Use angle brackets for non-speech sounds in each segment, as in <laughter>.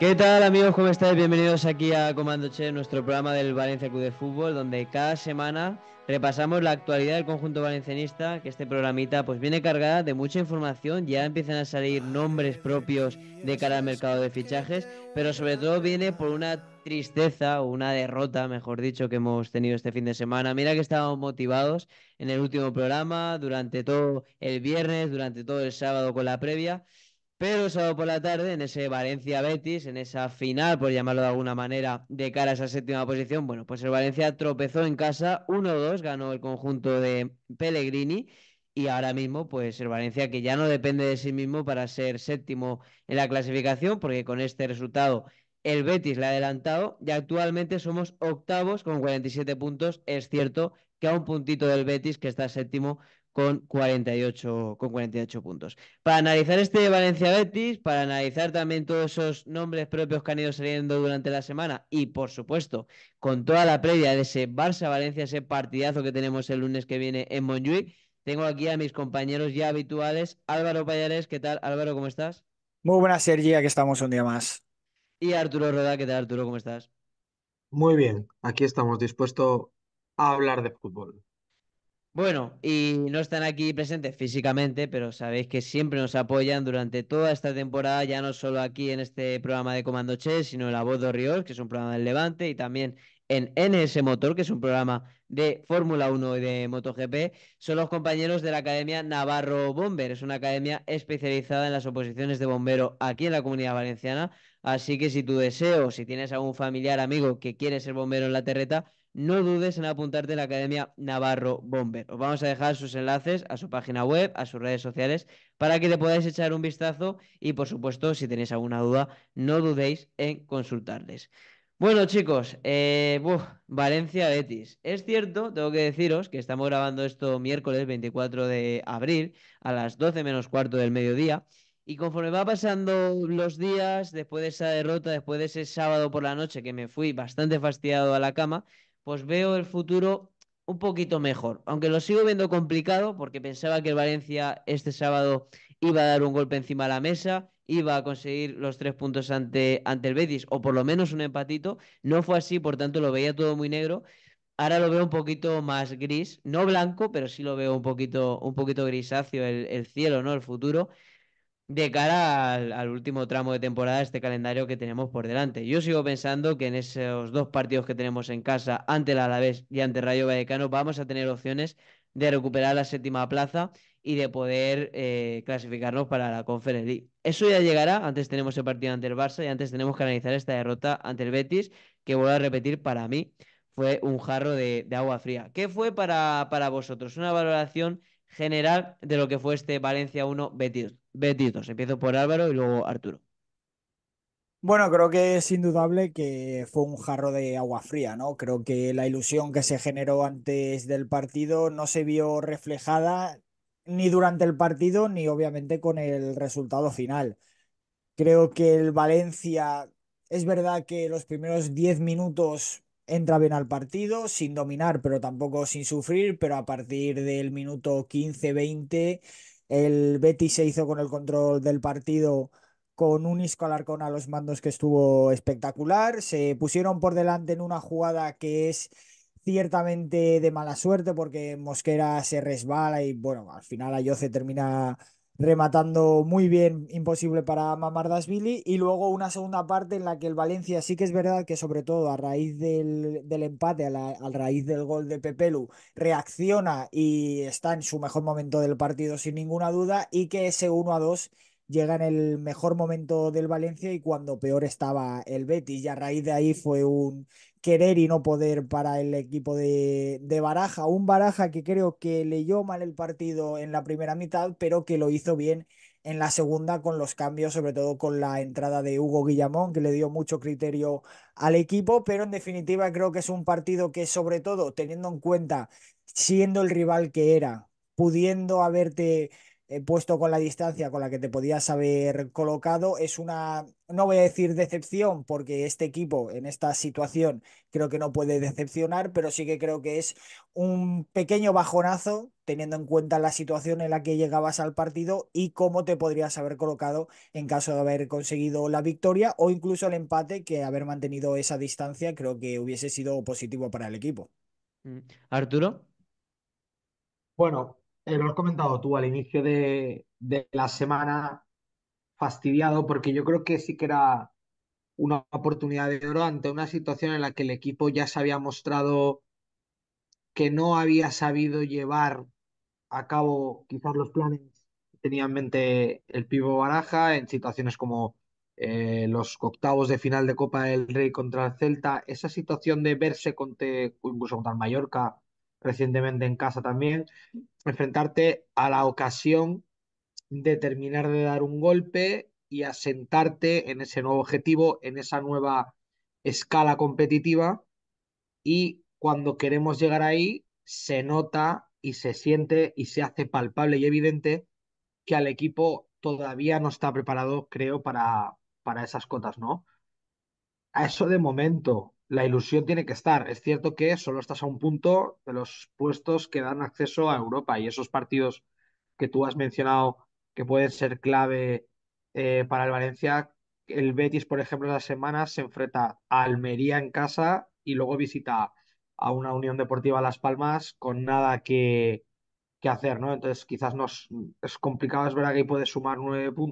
¿Qué tal amigos? ¿Cómo estáis? Bienvenidos aquí a Comando Che, nuestro programa del Valencia Club de Fútbol, donde cada semana repasamos la actualidad del conjunto valencianista, que este programita pues viene cargada de mucha información, ya empiezan a salir nombres propios de cara al mercado de fichajes, pero sobre todo viene por una tristeza o una derrota, mejor dicho, que hemos tenido este fin de semana. Mira que estábamos motivados en el último programa, durante todo el viernes, durante todo el sábado con la previa. Pero sábado por la tarde, en ese Valencia-Betis, en esa final, por llamarlo de alguna manera, de cara a esa séptima posición, bueno, pues el Valencia tropezó en casa, 1-2, ganó el conjunto de Pellegrini. Y ahora mismo, pues el Valencia, que ya no depende de sí mismo para ser séptimo en la clasificación, porque con este resultado el Betis le ha adelantado y actualmente somos octavos con 47 puntos. Es cierto que a un puntito del Betis, que está séptimo con 48, con 48 puntos. Para analizar este Valencia Betis, para analizar también todos esos nombres propios que han ido saliendo durante la semana y, por supuesto, con toda la previa de ese Barça-Valencia, ese partidazo que tenemos el lunes que viene en Montjuic, tengo aquí a mis compañeros ya habituales, Álvaro Payares. ¿Qué tal, Álvaro? ¿Cómo estás? Muy buenas, Sergi, aquí estamos un día más. Y Arturo Roda, ¿qué tal, Arturo? ¿Cómo estás? Muy bien, aquí estamos dispuestos a hablar de fútbol. Bueno, y no están aquí presentes físicamente, pero sabéis que siempre nos apoyan durante toda esta temporada, ya no solo aquí en este programa de Comando Che, sino en La Voz de Ríos, que es un programa del Levante, y también en NS Motor, que es un programa de Fórmula 1 y de MotoGP, son los compañeros de la Academia Navarro Bomber. Es una academia especializada en las oposiciones de bombero aquí en la Comunidad Valenciana. Así que si tu deseo, si tienes algún familiar, amigo que quiere ser bombero en la terreta, no dudes en apuntarte a la Academia Navarro Bomber. Os vamos a dejar sus enlaces a su página web, a sus redes sociales, para que te podáis echar un vistazo y, por supuesto, si tenéis alguna duda, no dudéis en consultarles. Bueno, chicos, eh, Valencia Betis. Es cierto, tengo que deciros que estamos grabando esto miércoles 24 de abril a las 12 menos cuarto del mediodía. Y conforme va pasando los días, después de esa derrota, después de ese sábado por la noche que me fui bastante fastidiado a la cama, pues veo el futuro un poquito mejor. Aunque lo sigo viendo complicado porque pensaba que el Valencia este sábado iba a dar un golpe encima de la mesa, iba a conseguir los tres puntos ante, ante el Betis o por lo menos un empatito. No fue así, por tanto lo veía todo muy negro. Ahora lo veo un poquito más gris, no blanco, pero sí lo veo un poquito, un poquito grisáceo el, el cielo, ¿no? El futuro de cara al, último tramo de temporada, este calendario que tenemos por delante. Yo sigo pensando que en esos dos partidos que tenemos en casa, ante el Alavés y ante Rayo Vallecano, vamos a tener opciones de recuperar la séptima plaza y de poder eh, clasificarnos para la Conference League. Eso ya llegará, antes tenemos el partido ante el Barça y antes tenemos que analizar esta derrota ante el Betis, que vuelvo a repetir, para mí fue un jarro de, agua fría. ¿Qué fue para, para vosotros? Una valoración general de lo que fue este Valencia 1, Betis, Empiezo por Álvaro y luego Arturo. Bueno, creo que es indudable que fue un jarro de agua fría, ¿no? Creo que la ilusión que se generó antes del partido no se vio reflejada ni durante el partido ni obviamente con el resultado final. Creo que el Valencia, es verdad que los primeros 10 minutos entra bien al partido, sin dominar, pero tampoco sin sufrir, pero a partir del minuto 15-20, el Betis se hizo con el control del partido con un Isco Alarcón a los mandos que estuvo espectacular, se pusieron por delante en una jugada que es ciertamente de mala suerte porque Mosquera se resbala y bueno, al final se termina rematando muy bien, imposible para Vili y luego una segunda parte en la que el Valencia sí que es verdad que sobre todo a raíz del, empate, a, raíz del gol de Pepelu, reacciona y está en su mejor momento del partido sin ninguna duda, y que ese 1 a 2 llega en el mejor momento del Valencia y cuando peor estaba el Betis, y a raíz de ahí fue un querer y no poder para el equipo de, Baraja. Un Baraja que creo que leyó mal el partido en la primera mitad, pero que lo hizo bien en la segunda con los cambios, sobre todo con la entrada de Hugo Guillamón, que le dio mucho criterio al equipo, pero en definitiva creo que es un partido que sobre todo teniendo en cuenta, siendo el rival que era, pudiendo haberte puesto con la distancia con la que te podías haber colocado. Es una, no voy a decir decepción, porque este equipo en esta situación creo que no puede decepcionar, pero sí que creo que es un pequeño bajonazo teniendo en cuenta la situación en la que llegabas al partido y cómo te podrías haber colocado en caso de haber conseguido la victoria o incluso el empate, que haber mantenido esa distancia creo que hubiese sido positivo para el equipo. Mm, Arturo. Bueno, eh, lo has comentado tú al inicio de, la semana, fastidiado, porque yo creo que sí que era una oportunidad de oro ante una situación en la que el equipo ya se había mostrado que no había sabido llevar a cabo quizás los planes que tenía en mente el Pivo Baraja en situaciones como eh, los octavos de final de Copa del Rey contra el Celta, esa situación de verse contra, incluso contra el Mallorca recientemente en casa también, enfrentarte a la ocasión de terminar de dar un golpe y asentarte en ese nuevo objetivo, en esa nueva escala competitiva y cuando queremos llegar ahí se nota y se siente y se hace palpable y evidente que al equipo todavía no está preparado, creo, para, para esas cotas, ¿no? A eso de momento, la ilusión tiene que estar. Es cierto que solo estás a un punto de los puestos que dan acceso a Europa y esos partidos que tú has mencionado que pueden ser clave eh, para el Valencia. El Betis, por ejemplo, en la semana se enfrenta a Almería en casa y luego visita a una Unión Deportiva Las Palmas con nada que, hacer, ¿no? Entonces quizás nos, es complicado, es verdad que puede sumar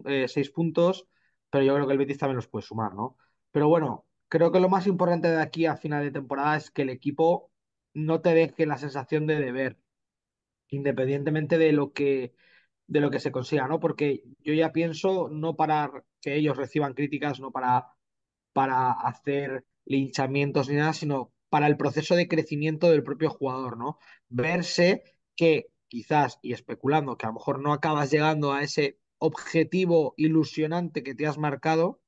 eh, seis puntos, pero yo creo que el Betis también los puede sumar, ¿no? Pero bueno, creo que lo más importante de aquí a final de temporada es que el equipo no te deje la sensación de deber, independientemente de lo que de lo que se consiga, ¿no? Porque yo ya pienso no para que ellos reciban críticas, no para, para hacer linchamientos ni nada, sino para el proceso de crecimiento del propio jugador, ¿no? Verse que quizás, y especulando, que a lo mejor no acabas llegando a ese objetivo ilusionante que te has marcado,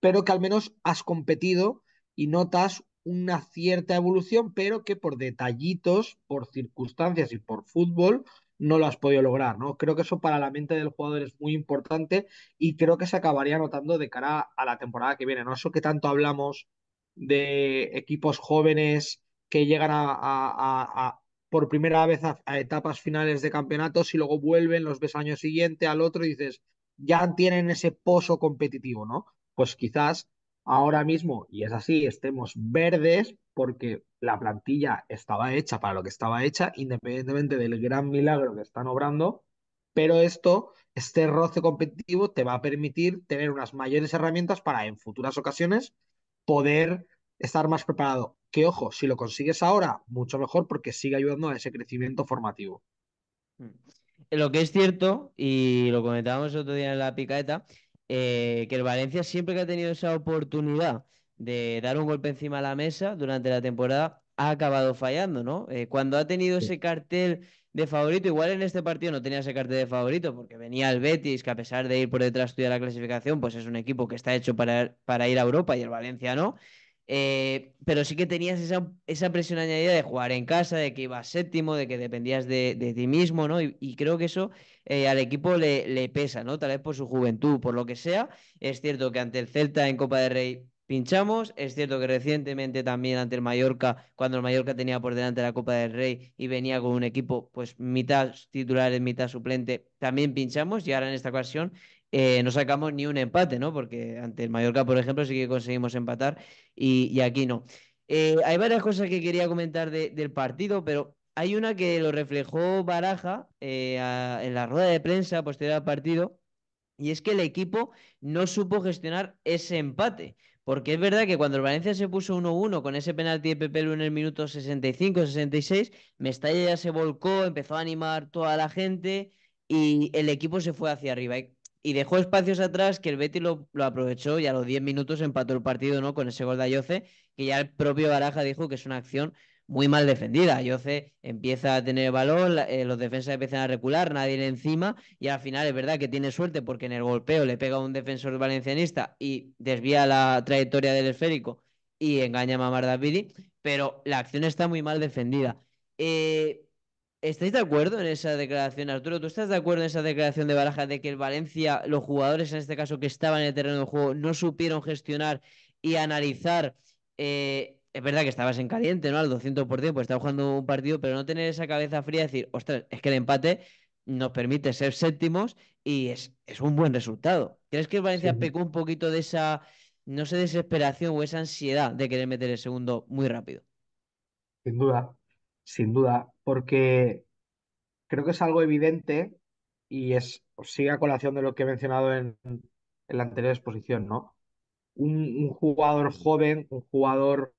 pero que al menos has competido y notas una cierta evolución, pero que por detallitos, por circunstancias y por fútbol no lo has podido lograr, ¿no? Creo que eso para la mente del jugador es muy importante y creo que se acabaría notando de cara a la temporada que viene, ¿no? Eso que tanto hablamos de equipos jóvenes que llegan a, por primera vez a, etapas finales de campeonatos y luego vuelven, los ves año siguiente al otro y dices, ya tienen ese pozo competitivo, ¿no? pues quizás ahora mismo, y es así, estemos verdes porque la plantilla estaba hecha para lo que estaba hecha, independientemente del gran milagro que están obrando, pero esto, este roce competitivo te va a permitir tener unas mayores herramientas para en futuras ocasiones poder estar más preparado. Que ojo, si lo consigues ahora, mucho mejor porque sigue ayudando a ese crecimiento formativo. Mm. Lo que es cierto, y lo comentábamos otro día en la picaeta, eh, que el Valencia siempre que ha tenido esa oportunidad de dar un golpe encima de la mesa durante la temporada, ha acabado fallando, ¿no? Eh, cuando ha tenido ese cartel de favorito, igual en este partido no tenía ese cartel de favorito, porque venía el Betis, que a pesar de ir por detrás tuya la clasificación, pues es un equipo que está hecho para, para ir a Europa y el Valencia no. Eh, pero sí que tenías esa, esa, presión añadida de jugar en casa, de que ibas séptimo, de que dependías de, ti mismo, ¿no? y, creo que eso eh, al equipo le, pesa, ¿no? Tal vez por su juventud, por lo que sea. Es cierto que ante el Celta en Copa del Rey pinchamos, es cierto que recientemente también ante el Mallorca, cuando el Mallorca tenía por delante la Copa del Rey y venía con un equipo, pues mitad titulares, mitad suplente, también pinchamos y ahora en esta ocasión eh, no sacamos ni un empate, ¿no? Porque ante el Mallorca, por ejemplo, sí que conseguimos empatar y, aquí no. Eh, hay varias cosas que quería comentar del partido, pero hay una que lo reflejó Baraja eh, en la rueda de prensa posterior al partido, y es que el equipo no supo gestionar ese empate. Porque es verdad que cuando el Valencia se puso 1-1 con ese penalti de Pepe en el minuto 65-66, Mestalla ya se volcó, empezó a animar toda la gente y el equipo se fue hacia arriba. Y, dejó espacios atrás que el Betis lo, aprovechó y a los 10 minutos empató el partido ¿no? con ese gol de Ayoce, que ya el propio Baraja dijo que es una acción muy mal defendida. sé empieza a tener valor, eh, los defensas empiezan a recular, nadie le encima y al final es verdad que tiene suerte porque en el golpeo le pega un defensor valencianista y desvía la trayectoria del esférico y engaña a Mamar Davidi, pero la acción está muy mal defendida. Eh, ¿Estáis de acuerdo en esa declaración, Arturo? ¿Tú estás de acuerdo en esa declaración de Baraja de que el Valencia, los jugadores en este caso que estaban en el terreno de juego, no supieron gestionar y analizar eh, es verdad que estabas en caliente, ¿no? Al 200%, pues estabas jugando un partido, pero no tener esa cabeza fría y decir, ostras, es que el empate nos permite ser séptimos y es, un buen resultado. ¿Crees que Valencia pecó un poquito de esa, no sé, desesperación o esa ansiedad de querer meter el segundo muy rápido? Sin duda, sin duda, porque creo que es algo evidente y es, sigue a colación de lo que he mencionado en, la anterior exposición, ¿no? un, jugador joven, un jugador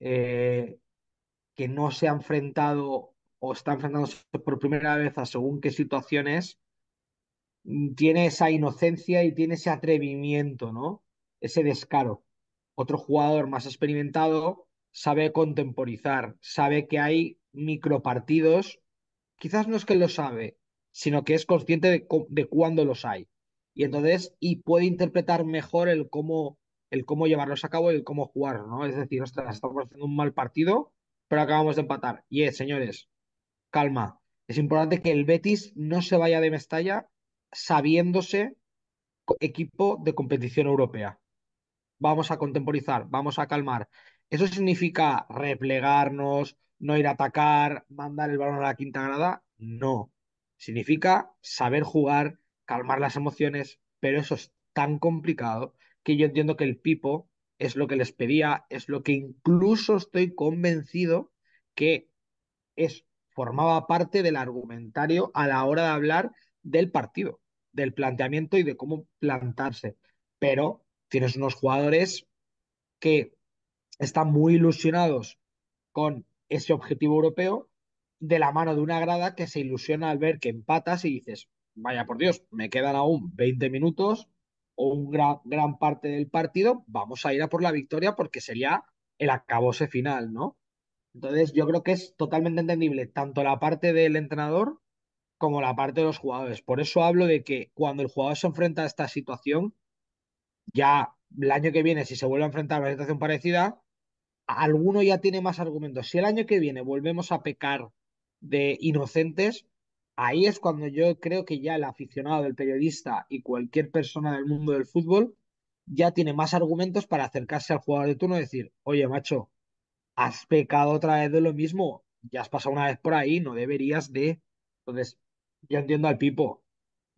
eh, que no se ha enfrentado o está enfrentándose por primera vez a según qué situaciones, mm, tiene esa inocencia y tiene ese atrevimiento, ¿no? Ese descaro. Otro jugador más experimentado sabe contemporizar, sabe que hay micropartidos, quizás no es que lo sabe, sino que es consciente de, de cuándo los hay. Y entonces, y puede interpretar mejor el cómo el cómo llevarlos a cabo y el cómo jugar, ¿no? Es decir, ostras, estamos haciendo un mal partido, pero acabamos de empatar. Y es, señores, calma. Es importante que el Betis no se vaya de Mestalla sabiéndose equipo de competición europea. Vamos a contemporizar, vamos a calmar. Eso significa replegarnos, no ir a atacar, mandar el balón a la quinta grada. No. Significa saber jugar, calmar las emociones, pero eso es tan complicado que yo entiendo que el Pipo es lo que les pedía, es lo que incluso estoy convencido que es, formaba parte del argumentario a la hora de hablar del partido, del planteamiento y de cómo plantarse. Pero tienes unos jugadores que están muy ilusionados con ese objetivo europeo de la mano de una grada que se ilusiona al ver que empatas y dices, vaya por Dios, me quedan aún 20 minutos, o un gran, parte del partido, vamos a ir a por la victoria porque sería el acabose final, ¿no? Entonces yo creo que es totalmente entendible tanto la parte del entrenador como la parte de los jugadores. Por eso hablo de que cuando el jugador se enfrenta a esta situación, ya el año que viene, si se vuelve a enfrentar a una situación parecida, alguno ya tiene más argumentos. Si el año que viene volvemos a pecar de inocentes, ahí es cuando yo creo que ya el aficionado, del periodista y cualquier persona del mundo del fútbol ya tiene más argumentos para acercarse al jugador de turno y decir, oye, macho, has pecado otra vez de lo mismo, ya has pasado una vez por ahí, no deberías de... Entonces, yo entiendo al Pipo.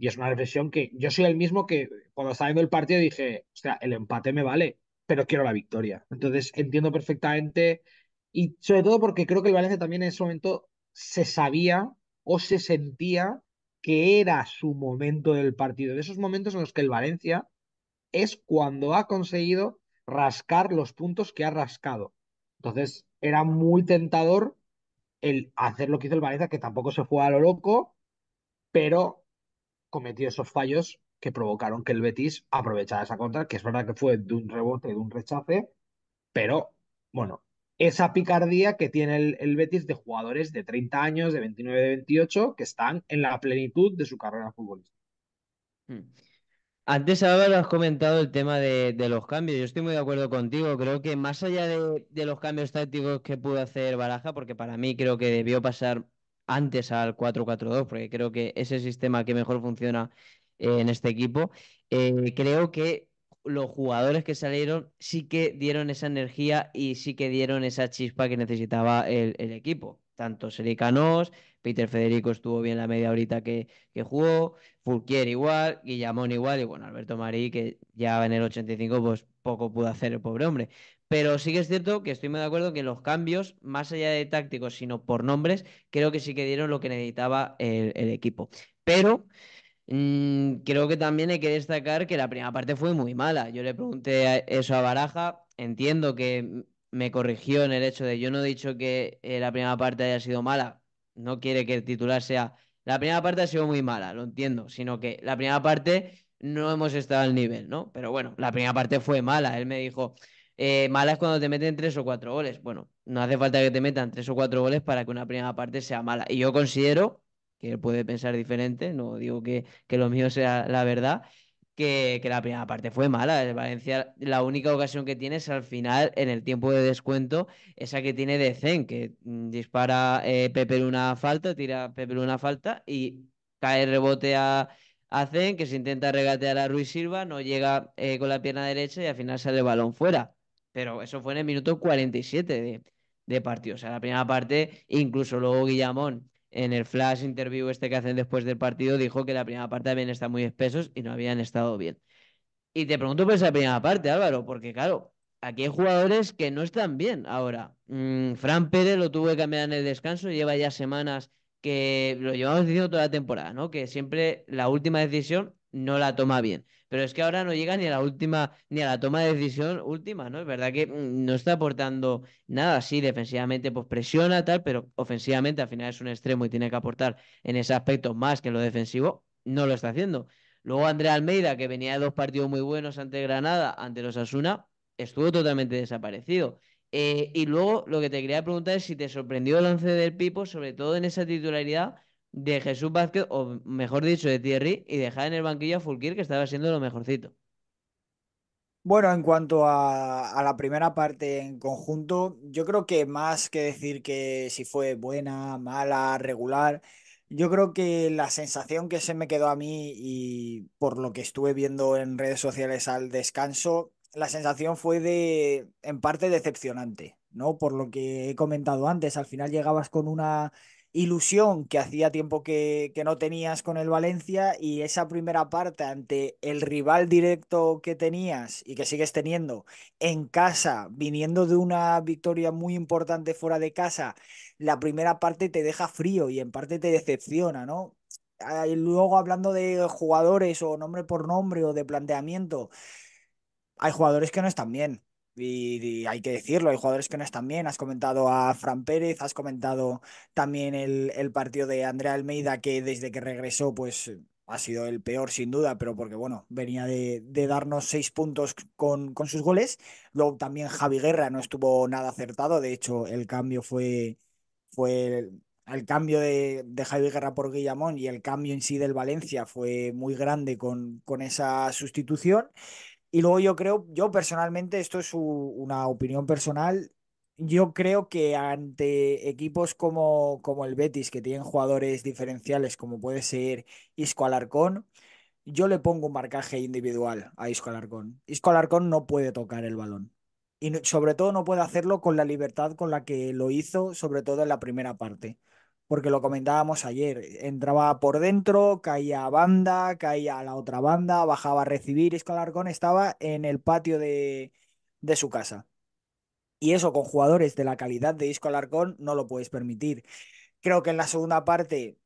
Y es una reflexión que yo soy el mismo que cuando estaba viendo el partido dije, o sea, el empate me vale, pero quiero la victoria. Entonces, entiendo perfectamente y sobre todo porque creo que el Valencia también en ese momento se sabía o se sentía que era su momento del partido. De esos momentos en los que el Valencia es cuando ha conseguido rascar los puntos que ha rascado. Entonces era muy tentador el hacer lo que hizo el Valencia, que tampoco se fue a lo loco, pero cometió esos fallos que provocaron que el Betis aprovechara esa contra, que es verdad que fue de un rebote, de un rechace, pero bueno, esa picardía que tiene el, Betis de jugadores de 30 años, de 29, de 28, que están en la plenitud de su carrera futbolística. Hmm. Antes ahora has comentado el tema de, los cambios. Yo estoy muy de acuerdo contigo. Creo que más allá de, los cambios tácticos que pudo hacer Baraja, porque para mí creo que debió pasar antes al 4-4-2, porque creo que es el sistema que mejor funciona eh, en este equipo, eh, creo que los jugadores que salieron sí que dieron esa energía y sí que dieron esa chispa que necesitaba el, equipo. Tanto Sericanos, Peter Federico estuvo bien la media horita que, que jugó, Fulquier igual, Guillamón igual, y bueno, Alberto Marí, que ya en el 85, pues poco pudo hacer el pobre hombre. Pero sí que es cierto que estoy muy de acuerdo que los cambios, más allá de tácticos, sino por nombres, creo que sí que dieron lo que necesitaba el equipo. Pero Mm, creo que también hay que destacar que la primera parte fue muy mala. Yo le pregunté eso a Baraja, entiendo que me corrigió en el hecho de yo no he dicho que eh, la primera parte haya sido mala, no quiere que el titular sea... La primera parte ha sido muy mala, lo entiendo, sino que la primera parte no hemos estado al nivel, ¿no? Pero bueno, la primera parte fue mala. Él me dijo, eh, mala es cuando te meten tres o cuatro goles. Bueno, no hace falta que te metan tres o cuatro goles para que una primera parte sea mala. Y yo considero que él puede pensar diferente, no digo que, que lo mío sea la verdad, que, la primera parte fue mala. Valencia, la única ocasión que tiene es al final, en el tiempo de descuento, esa que tiene de Zen, que mm, dispara eh, Pepe una falta, tira Pepe una falta y cae el rebote a, a, Zen, que se intenta regatear a Ruiz Silva, no llega eh, con la pierna derecha y al final sale el balón fuera. Pero eso fue en el minuto 47 de, de partido. O sea, la primera parte, incluso luego Guillamón en el flash interview este que hacen después del partido, dijo que la primera parte habían estado muy espesos y no habían estado bien. Y te pregunto por esa primera parte, Álvaro, porque claro, aquí hay jugadores que no están bien ahora. Mm, Fran Pérez lo tuvo que cambiar en el descanso, lleva ya semanas que lo llevamos diciendo toda la temporada, ¿no? Que siempre la última decisión no la toma bien. Pero es que ahora no llega ni a la última, ni a la toma de decisión última, ¿no? Es verdad que mm, no está aportando nada, sí, defensivamente pues presiona tal, pero ofensivamente al final es un extremo y tiene que aportar en ese aspecto más que en lo defensivo, no lo está haciendo. Luego Andrea Almeida, que venía de dos partidos muy buenos ante Granada, ante los Asuna, estuvo totalmente desaparecido. Eh, y luego lo que te quería preguntar es si te sorprendió el lance del Pipo, sobre todo en esa titularidad de Jesús Vázquez, o mejor dicho, de Thierry, y dejar en el banquillo a Fulquier, que estaba siendo lo mejorcito. Bueno, en cuanto a, a, la primera parte en conjunto, yo creo que más que decir que si fue buena, mala, regular, yo creo que la sensación que se me quedó a mí y por lo que estuve viendo en redes sociales al descanso, la sensación fue de, en parte, decepcionante, ¿no? Por lo que he comentado antes, al final llegabas con una ilusión que hacía tiempo que, que, no tenías con el Valencia y esa primera parte ante el rival directo que tenías y que sigues teniendo en casa, viniendo de una victoria muy importante fuera de casa, la primera parte te deja frío y en parte te decepciona, ¿no? Ah, luego hablando de jugadores o nombre por nombre o de planteamiento, hay jugadores que no están bien. Y, hay que decirlo, hay jugadores que no están bien. Has comentado a Fran Pérez, has comentado también el, partido de Andrea Almeida, que desde que regresó, pues ha sido el peor sin duda, pero porque bueno, venía de, darnos seis puntos con, sus goles. Luego también Javi Guerra no estuvo nada acertado, de hecho el cambio fue, fue el, cambio de, Javi Guerra por Guillamón y el cambio en sí del Valencia fue muy grande con, con esa sustitución. Y luego yo creo, yo personalmente, esto es una opinión personal, yo creo que ante equipos como, el Betis, que tienen jugadores diferenciales como puede ser Isco Alarcón, yo le pongo un marcaje individual a Isco Alarcón. Isco Alarcón no puede tocar el balón. Y sobre todo no puede hacerlo con la libertad con la que lo hizo, sobre todo en la primera parte porque lo comentábamos ayer, entraba por dentro, caía a banda, caía a la otra banda, bajaba a recibir, Isco Alarcón estaba en el patio de, de su casa. Y eso con jugadores de la calidad de Isco Alarcón no lo puedes permitir. Creo que en la segunda parte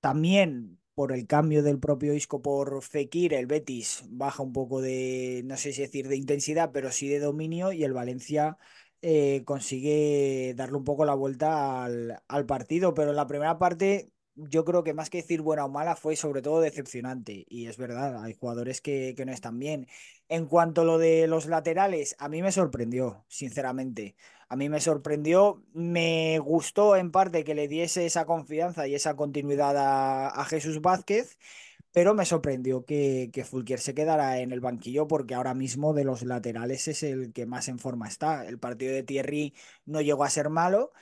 también por el cambio del propio Isco por Fekir, el Betis baja un poco de, no sé si decir de intensidad, pero sí de dominio y el Valencia eh, consigue darle un poco la vuelta al, al, partido. Pero en la primera parte, yo creo que más que decir buena o mala, fue sobre todo decepcionante. Y es verdad, hay jugadores que, que no están bien. En cuanto a lo de los laterales, a mí me sorprendió, sinceramente. A mí me sorprendió, me gustó en parte que le diese esa confianza y esa continuidad a, a Jesús Vázquez pero me sorprendió que, Fulquier se quedara en el banquillo porque ahora mismo de los laterales es el que más en forma está. El partido de Thierry no llegó a ser malo,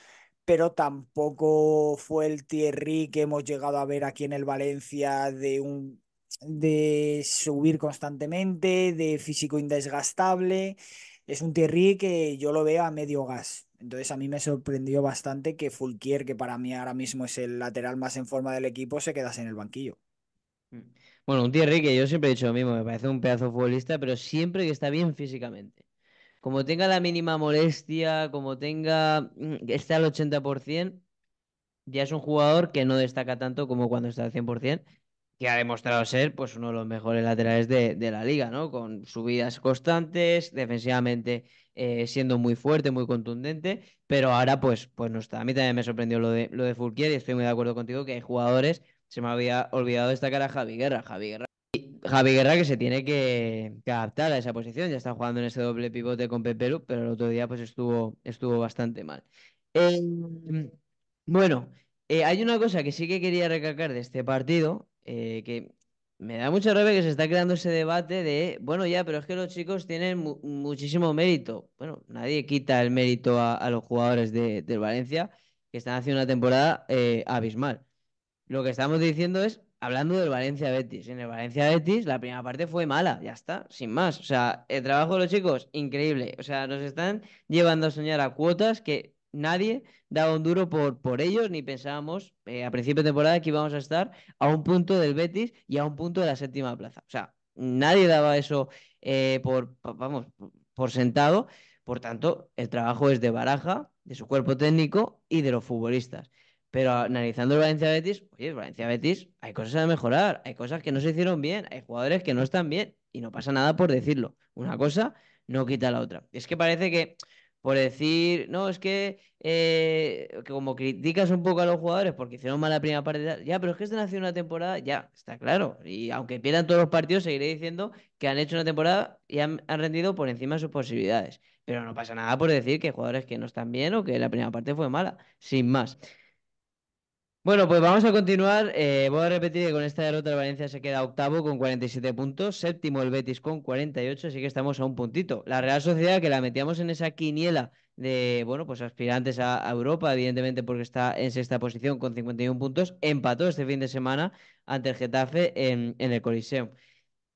pero tampoco fue el Thierry que hemos llegado a ver aquí en el Valencia de un de subir constantemente, de físico indesgastable. Es un Thierry que yo lo veo a medio gas. Entonces a mí me sorprendió bastante que Fulquier, que para mí ahora mismo es el lateral más en forma del equipo, se quedase en el banquillo. Mm. Bueno, un Thierry que yo siempre he dicho lo mismo, me parece un pedazo futbolista, pero siempre que está bien físicamente. Como tenga la mínima molestia, como tenga, mm, esté al 80%, ya es un jugador que no destaca tanto como cuando está al 100%, que ha demostrado ser pues, uno de los mejores laterales de, la liga, ¿no? Con subidas constantes, defensivamente eh, siendo muy fuerte, muy contundente, pero ahora pues, pues no está. A mí también me sorprendió lo de, lo de Fulquier y estoy muy de acuerdo contigo que hay jugadores se me había olvidado destacar a Javi Guerra. Javi Guerra, Javi Guerra que se tiene que, adaptar a esa posición. Ya está jugando en ese doble pivote con Pepelu, pero el otro día pues estuvo, estuvo bastante mal. Em, bueno, eh, hay una cosa que sí que quería recalcar de este partido, eh, que me da mucha rabia que se está creando ese debate de, bueno, ya, pero es que los chicos tienen muchísimo mérito. Bueno, nadie quita el mérito a, los jugadores de, del Valencia, que están haciendo una temporada eh, abismal. Lo que estamos diciendo es, hablando del Valencia Betis, en el Valencia Betis la primera parte fue mala, ya está, sin más. O sea, el trabajo de los chicos, increíble. O sea, nos están llevando a soñar a cuotas que nadie daba un duro por, ellos, ni pensábamos eh, a principio de temporada que íbamos a estar a un punto del Betis y a un punto de la séptima plaza. O sea, nadie daba eso eh, por, vamos, por sentado. Por tanto, el trabajo es de Baraja, de su cuerpo técnico y de los futbolistas. Pero analizando el Valencia Betis, oye, el Valencia Betis, hay cosas a mejorar, hay cosas que no se hicieron bien, hay jugadores que no están bien y no pasa nada por decirlo. Una cosa no quita la otra. Es que parece que por decir, no, es que, eh, como criticas un poco a los jugadores porque hicieron mal la primera parte, ya, pero es que están haciendo una temporada, ya, está claro. Y aunque pierdan todos los partidos, seguiré diciendo que han hecho una temporada y han, han rendido por encima de sus posibilidades. Pero no pasa nada por decir que hay jugadores que no están bien o que la primera parte fue mala, sin más. Bueno, pues vamos a continuar. Eh, voy a repetir que con esta derrota el Valencia se queda octavo con 47 puntos, séptimo el Betis con 48, así que estamos a un puntito. La Real Sociedad que la metíamos en esa quiniela de, bueno, pues aspirantes a, Europa, evidentemente porque está en sexta posición con 51 puntos, empató este fin de semana ante el Getafe en, el Coliseo.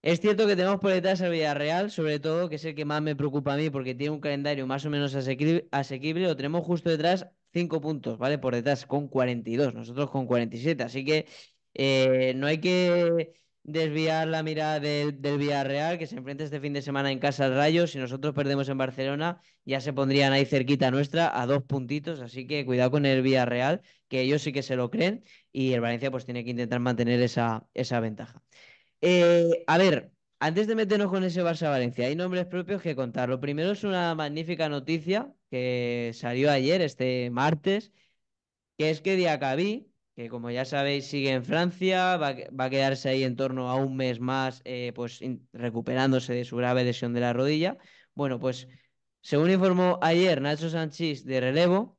Es cierto que tenemos por detrás al Villarreal, sobre todo, que es el que más me preocupa a mí porque tiene un calendario más o menos asequible lo tenemos justo detrás 5 puntos, ¿vale? Por detrás con 42, nosotros con 47. Así que eh, no hay que desviar la mirada del, del, Villarreal, que se enfrenta este fin de semana en casa al Rayo. Si nosotros perdemos en Barcelona, ya se pondrían ahí cerquita nuestra a dos puntitos. Así que cuidado con el Villarreal, que ellos sí que se lo creen. Y el Valencia pues tiene que intentar mantener esa, esa ventaja. Eh, a ver, antes de meternos con ese Barça-Valencia, hay nombres propios que contar. Lo primero es una magnífica noticia que salió ayer, este martes, que es que Diacabí, que como ya sabéis sigue en Francia, va, a quedarse ahí en torno a un mes más, eh, pues recuperándose de su grave lesión de la rodilla. Bueno, pues según informó ayer Nacho Sanchís de relevo,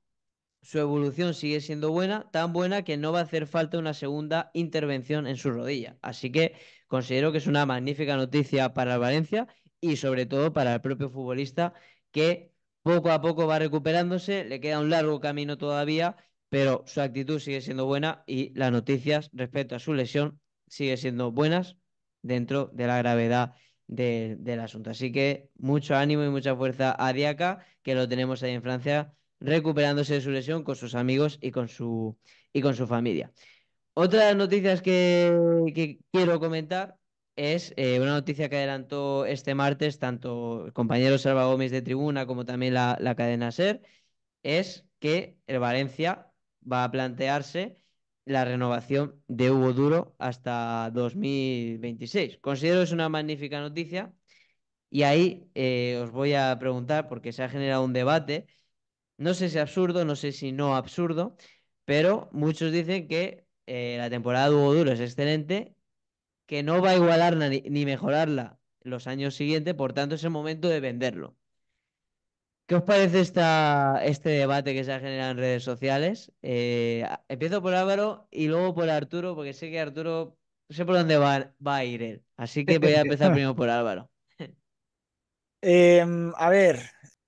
su evolución sigue siendo buena, tan buena que no va a hacer falta una segunda intervención en su rodilla. Así que Considero que es una magnífica noticia para Valencia y sobre todo para el propio futbolista que poco a poco va recuperándose, le queda un largo camino todavía, pero su actitud sigue siendo buena y las noticias respecto a su lesión sigue siendo buenas dentro de la gravedad del asunto. Así que mucho ánimo y mucha fuerza a Diaca, que lo tenemos ahí en Francia, recuperándose de su lesión con sus amigos y con su, y con su familia. Otra de las noticias que, quiero comentar es eh, una noticia que adelantó este martes tanto el compañero Salva Gómez de Tribuna como también la, cadena SER, es que el Valencia va a plantearse la renovación de Hugo Duro hasta 2026. Considero es una magnífica noticia y ahí eh, os voy a preguntar, porque se ha generado un debate, no sé si absurdo, no sé si no absurdo, pero muchos dicen que eh, la temporada de Hugo Duro es excelente, que no va a igualar ni, mejorarla los años siguientes, por tanto es el momento de venderlo. ¿Qué os parece esta, este debate que se ha generado en redes sociales? Eh, empiezo por Álvaro y luego por Arturo, porque sé que Arturo, sé por dónde va, a ir él. Así que voy a empezar <laughs> primero por Álvaro. Em, a ver,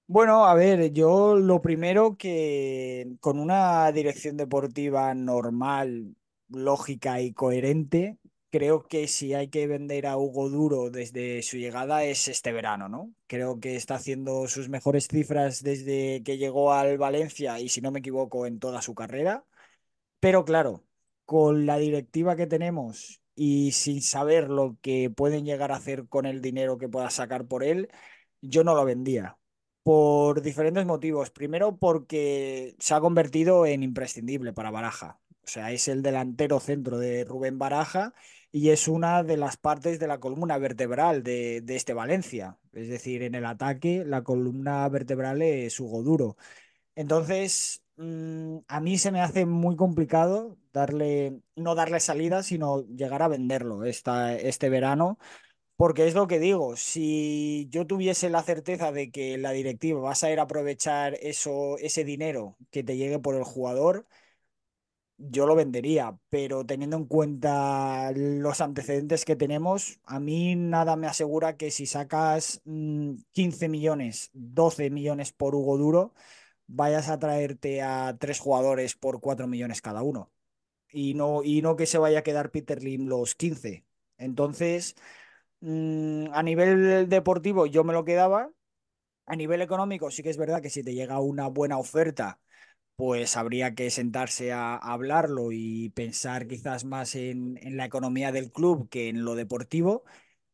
bueno, a ver, yo lo primero que con una dirección deportiva normal lógica y coherente, creo que si hay que vender a Hugo Duro desde su llegada es este verano, ¿no? Creo que está haciendo sus mejores cifras desde que llegó al Valencia y si no me equivoco en toda su carrera. Pero claro, con la directiva que tenemos y sin saber lo que pueden llegar a hacer con el dinero que pueda sacar por él, yo no lo vendía. Por diferentes motivos. Primero, porque se ha convertido en imprescindible para Baraja. O sea, es el delantero centro de Rubén Baraja y es una de las partes de la columna vertebral de, este Valencia. Es decir, en el ataque la columna vertebral es Hugo Duro. Entonces, mm, a mí se me hace muy complicado darle, no darle salida, sino llegar a venderlo este verano. Porque es lo que digo, si yo tuviese la certeza de que la directiva vas a ir a aprovechar eso, ese dinero que te llegue por el jugador, yo lo vendería, pero teniendo en cuenta los antecedentes que tenemos, a mí nada me asegura que si sacas 15 mm, millones, 12 millones por Hugo Duro, vayas a traerte a tres jugadores por 4 millones cada uno. Y no, y no que se vaya a quedar Peter Lim los 15. Entonces, mm, a nivel deportivo yo me lo quedaba. A nivel económico sí que es verdad que si te llega una buena oferta pues habría que sentarse a, hablarlo y pensar quizás más en, la economía del club que en lo deportivo.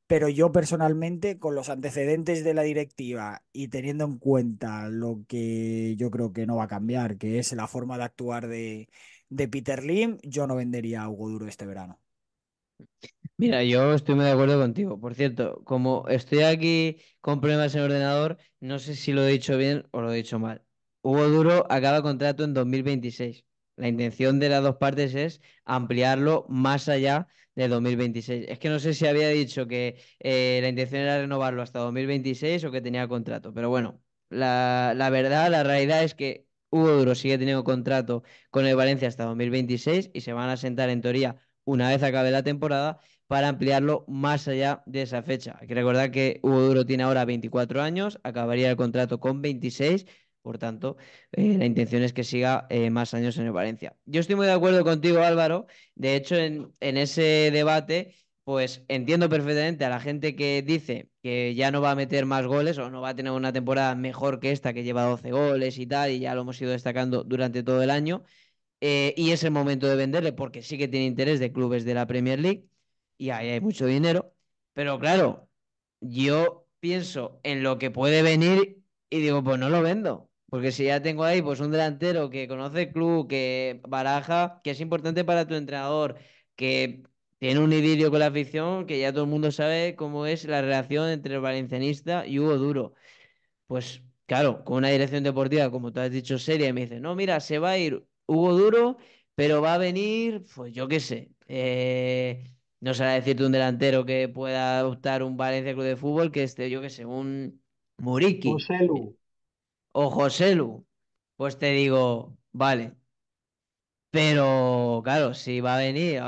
Pero yo personalmente, con los antecedentes de la directiva y teniendo en cuenta lo que yo creo que no va a cambiar, que es la forma de actuar de, de Peter Lim, yo no vendería a Hugo Duro este verano. Mira, yo estoy muy de acuerdo contigo. Por cierto, como estoy aquí con problemas en ordenador, no sé si lo he dicho bien o lo he dicho mal. Hugo Duro acaba contrato en 2026. La intención de las dos partes es ampliarlo más allá de 2026. Es que no sé si había dicho que eh, la intención era renovarlo hasta 2026 o que tenía contrato, pero bueno, la, la verdad, la realidad es que Hugo Duro sigue teniendo contrato con el Valencia hasta 2026 y se van a sentar en teoría una vez acabe la temporada para ampliarlo más allá de esa fecha. Hay que recordar que Hugo Duro tiene ahora 24 años, acabaría el contrato con 26 por tanto, eh, la intención es que siga eh, más años en el Valencia. Yo estoy muy de acuerdo contigo, Álvaro. De hecho, en, ese debate, pues entiendo perfectamente a la gente que dice que ya no va a meter más goles o no va a tener una temporada mejor que esta, que lleva 12 goles y tal, y ya lo hemos ido destacando durante todo el año. Eh, y es el momento de venderle porque sí que tiene interés de clubes de la Premier League y ahí hay mucho dinero. Pero claro, yo pienso en lo que puede venir y digo, pues no lo vendo. Porque si ya tengo ahí pues un delantero que conoce el club, que baraja, que es importante para tu entrenador, que tiene un idilio con la afición, que ya todo el mundo sabe cómo es la relación entre el valencianista y Hugo Duro. Pues claro, con una dirección deportiva, como tú has dicho, seria, me dice, no, mira, se va a ir Hugo Duro, pero va a venir, pues yo qué sé. Eh, no será decirte un delantero que pueda adoptar un Valencia Club de Fútbol que esté, yo qué sé, un Muriqui o Lu, pues te digo, vale. Pero claro, si va a venir,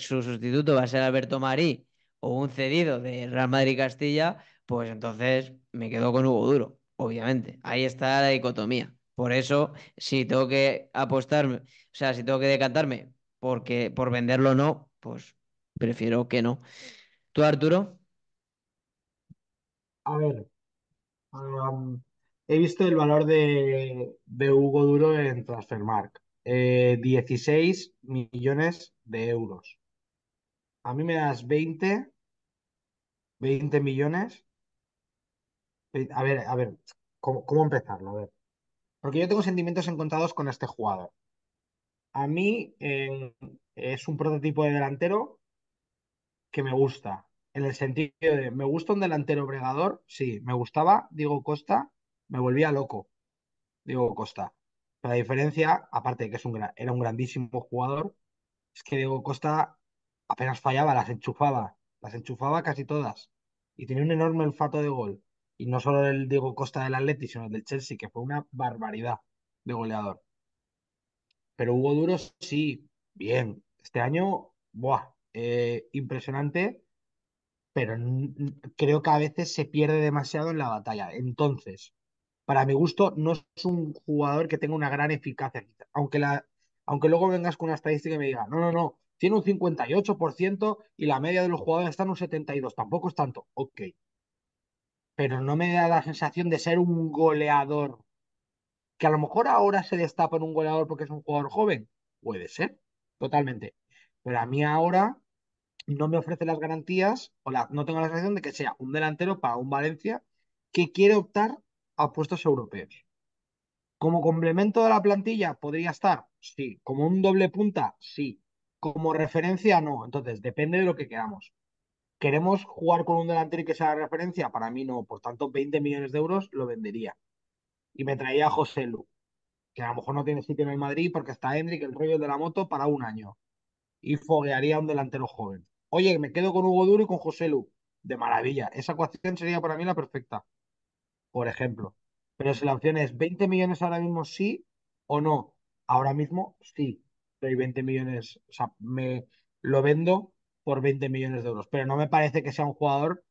su sustituto va a ser Alberto Marí o un cedido de Real Madrid Castilla, pues entonces me quedo con Hugo Duro, obviamente. Ahí está la dicotomía. Por eso, si tengo que apostarme, o sea, si tengo que decantarme porque por venderlo no, pues prefiero que no. ¿Tú, Arturo? A ver, he visto el valor de, Hugo Duro en Transfermark. 16 eh, millones de euros. A mí me das 20, 20 millones. A ver, a ver, ¿cómo, empezarlo? A ver. Porque yo tengo sentimientos encontrados con este jugador. A mí es un prototipo de delantero que me gusta. En el sentido de, ¿me gusta un delantero bregador? Sí. ¿Me gustaba digo Costa? me volvía loco, Diego Costa. la diferencia, aparte de que es un era un grandísimo jugador, es que Diego Costa apenas fallaba, las enchufaba, las enchufaba casi todas. Y tenía un enorme olfato de gol. Y no solo el Diego Costa del Atleti, sino el del Chelsea, que fue una barbaridad de goleador. Pero Hugo Duros, sí, bien. Este año, buah, eh, impresionante, pero creo que a veces se pierde demasiado en la batalla. Entonces, para mi gusto, no es un jugador que tenga una gran eficacia. Aunque, la, aunque luego vengas con una estadística y me diga, no, no, no, tiene un 58% y la media de los jugadores está en un 72%, tampoco es tanto. Ok. Pero no me da la sensación de ser un goleador. Que a lo mejor ahora se destapa en un goleador porque es un jugador joven. Puede ser, totalmente. Pero a mí ahora no me ofrece las garantías o no tengo la sensación de que sea un delantero para un Valencia que quiere optar a puestos europeos. Como complemento de la plantilla podría estar, sí. Como un doble punta, sí. Como referencia, no. Entonces, depende de lo que queramos. ¿Queremos jugar con un delantero y que sea referencia? Para mí no. Por pues tanto, 20 millones de euros lo vendería. Y me traía a José Lu, que a lo mejor no tiene sitio en el Madrid porque está Hendrik, el rollo de la moto, para un año. Y foguearía a un delantero joven. Oye, me quedo con Hugo Duro y con José Lu. De maravilla. Esa ecuación sería para mí la perfecta por ejemplo. Pero si la opción es 20 millones ahora mismo sí o no, ahora mismo sí, pero hay 20 millones, o sea, me lo vendo por 20 millones de euros. Pero no me parece que sea un jugador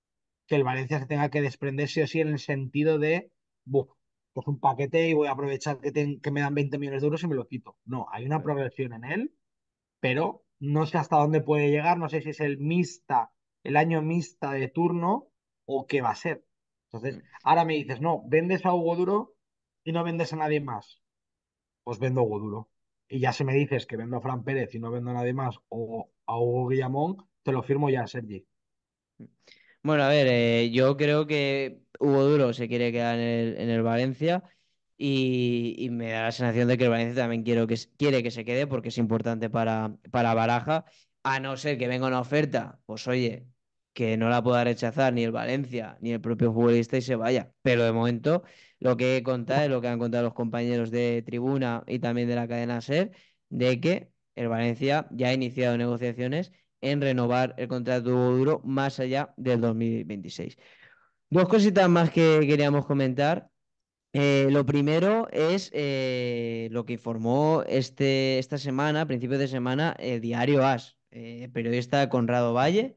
que el Valencia se tenga que desprender sí o sí en el sentido de, pues un paquete y voy a aprovechar que, que me dan 20 millones de euros y me lo quito. No, hay una progresión en él, pero no sé hasta dónde puede llegar, no sé si es el mixta, el año mixta de turno o qué va a ser. Entonces, mm. ahora me dices, no, vendes a Hugo Duro y no vendes a nadie más. Pues vendo a Hugo Duro. Y ya si me dices que vendo a Fran Pérez y no vendo a nadie más o a Hugo Guillamón, te lo firmo ya, Sergi. Bueno, a ver, eh, yo creo que Hugo Duro se quiere quedar en el, Valencia y, me da la sensación de que el Valencia también que, quiere que se quede porque es importante para, para Baraja, a no ser que venga una oferta, pues oye, que no la pueda rechazar ni el Valencia ni el propio futbolista y se vaya. Pero de momento lo que he contado es lo que han contado los compañeros de tribuna y también de la cadena SER, de que el Valencia ya ha iniciado negociaciones en renovar el contrato duro más allá del 2026. Dos cositas más que queríamos comentar. Eh, lo primero es eh, lo que informó este, esta semana, principio principios de semana, el diario AS, eh, periodista Conrado Valle,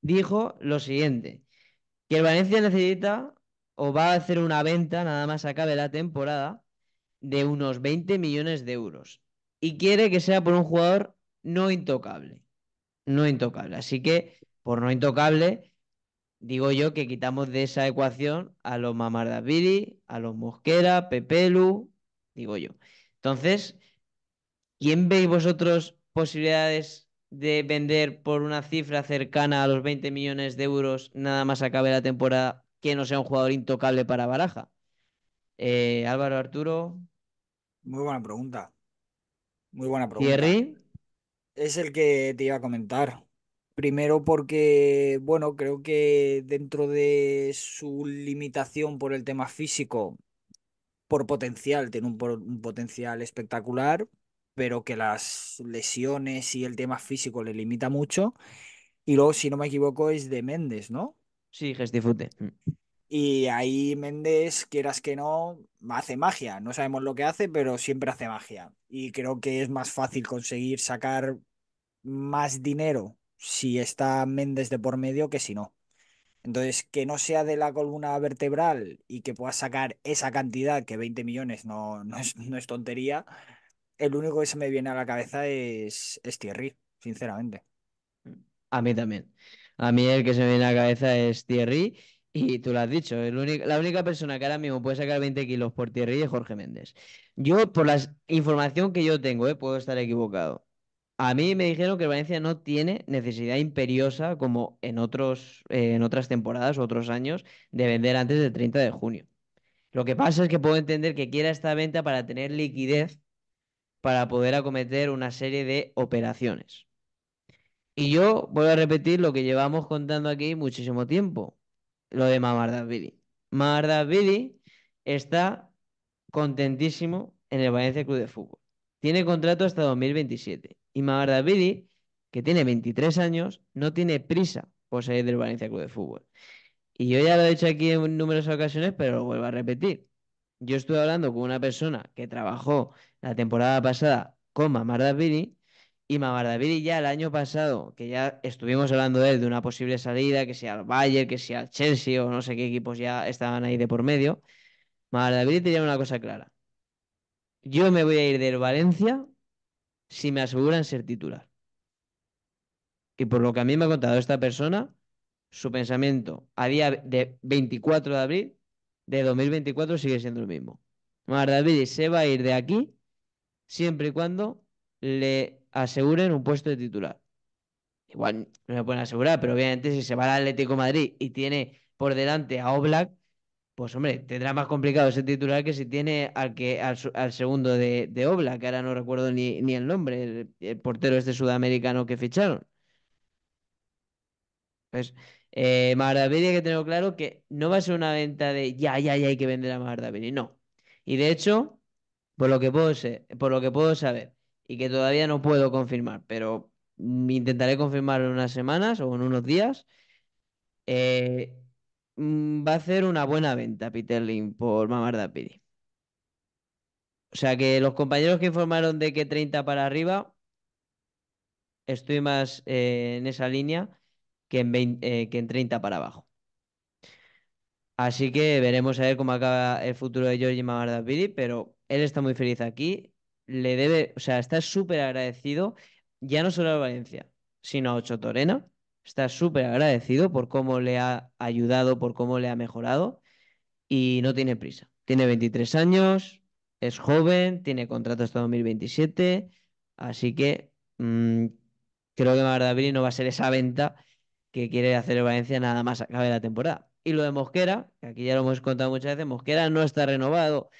dijo lo siguiente, que el Valencia necesita o va a hacer una venta, nada más acabe la temporada, de unos 20 millones de euros. Y quiere que sea por un jugador no intocable. No intocable. Así que, por no intocable, digo yo que quitamos de esa ecuación a los Davidi a los Mosquera, Pepelu, digo yo. Entonces, ¿quién veis vosotros posibilidades de vender por una cifra cercana a los 20 millones de euros nada más acabe la temporada que no sea un jugador intocable para Baraja? Eh, Álvaro Arturo. Muy buena pregunta. Muy buena pregunta. Es el que te iba a comentar. Primero porque, bueno, creo que dentro de su limitación por el tema físico, por potencial, tiene un potencial espectacular, pero que las lesiones y el tema físico le limita mucho. Y luego, si no me equivoco, es de Méndez, ¿no? Sí, Gestifute. Mm. Y ahí Méndez, quieras que no, hace magia. No sabemos lo que hace, pero siempre hace magia. Y creo que es más fácil conseguir sacar más dinero si está Méndez de por medio que si no. Entonces, que no sea de la columna vertebral y que pueda sacar esa cantidad, que 20 millones no, no, es, no es tontería, el único que se me viene a la cabeza es, Thierry, sinceramente. A mí también. A mí el que se me viene a la cabeza es Thierry. Y tú lo has dicho, la única persona que ahora mismo puede sacar 20 kilos por Thierry es Jorge Méndez. Yo, por la información que yo tengo, eh, puedo estar equivocado. A mí me dijeron que Valencia no tiene necesidad imperiosa, como en, otros, eh, en otras temporadas o otros años, de vender antes del 30 de junio. Lo que pasa es que puedo entender que quiera esta venta para tener liquidez para poder acometer una serie de operaciones. Y yo vuelvo a repetir lo que llevamos contando aquí muchísimo tiempo, lo de Mamarda Bidi está contentísimo en el Valencia Club de Fútbol. Tiene contrato hasta 2027. Y Bidi, que tiene 23 años, no tiene prisa por salir del Valencia Club de Fútbol. Y yo ya lo he dicho aquí en numerosas ocasiones, pero lo vuelvo a repetir. Yo estuve hablando con una persona que trabajó la temporada pasada con Davidi y Davidi ya el año pasado, que ya estuvimos hablando de él, de una posible salida, que sea al Bayern, que sea al Chelsea o no sé qué equipos ya estaban ahí de por medio, te tenía una cosa clara. Yo me voy a ir del Valencia si me aseguran ser titular. Y por lo que a mí me ha contado esta persona, su pensamiento a día de 24 de abril de 2024 sigue siendo el mismo. David se va a ir de aquí siempre y cuando le aseguren un puesto de titular. Igual no le pueden asegurar, pero obviamente si se va al Atlético Madrid y tiene por delante a Oblak, pues hombre, tendrá más complicado ese titular que si tiene al, que, al, segundo de, de Oblak, que ahora no recuerdo ni, ni el nombre, el, portero este sudamericano que ficharon. Pues eh, Maravilla que tengo claro que no va a ser una venta de ya, ya, ya hay que vender a y no. Y de hecho, por lo que puedo ser, por lo que puedo saber y que todavía no puedo confirmar, pero intentaré confirmar en unas semanas o en unos días. Eh, mm, va a hacer una buena venta Peter Link, por Mamar Piri. O sea que los compañeros que informaron de que 30 para arriba, estoy más eh, en esa línea que en, eh, que en 30 para abajo. Así que veremos a ver cómo acaba el futuro de y Mamarda Piri, pero él está muy feliz aquí. Le debe, o sea, está súper agradecido, ya no solo a Valencia, sino a Ocho Torena. Está súper agradecido por cómo le ha ayudado, por cómo le ha mejorado y no tiene prisa. Tiene 23 años, es joven, tiene contrato hasta 2027, así que mm, creo que Magdalena no va a ser esa venta que quiere hacer el Valencia nada más acabe la temporada. Y lo de Mosquera, que aquí ya lo hemos contado muchas veces, Mosquera no está renovado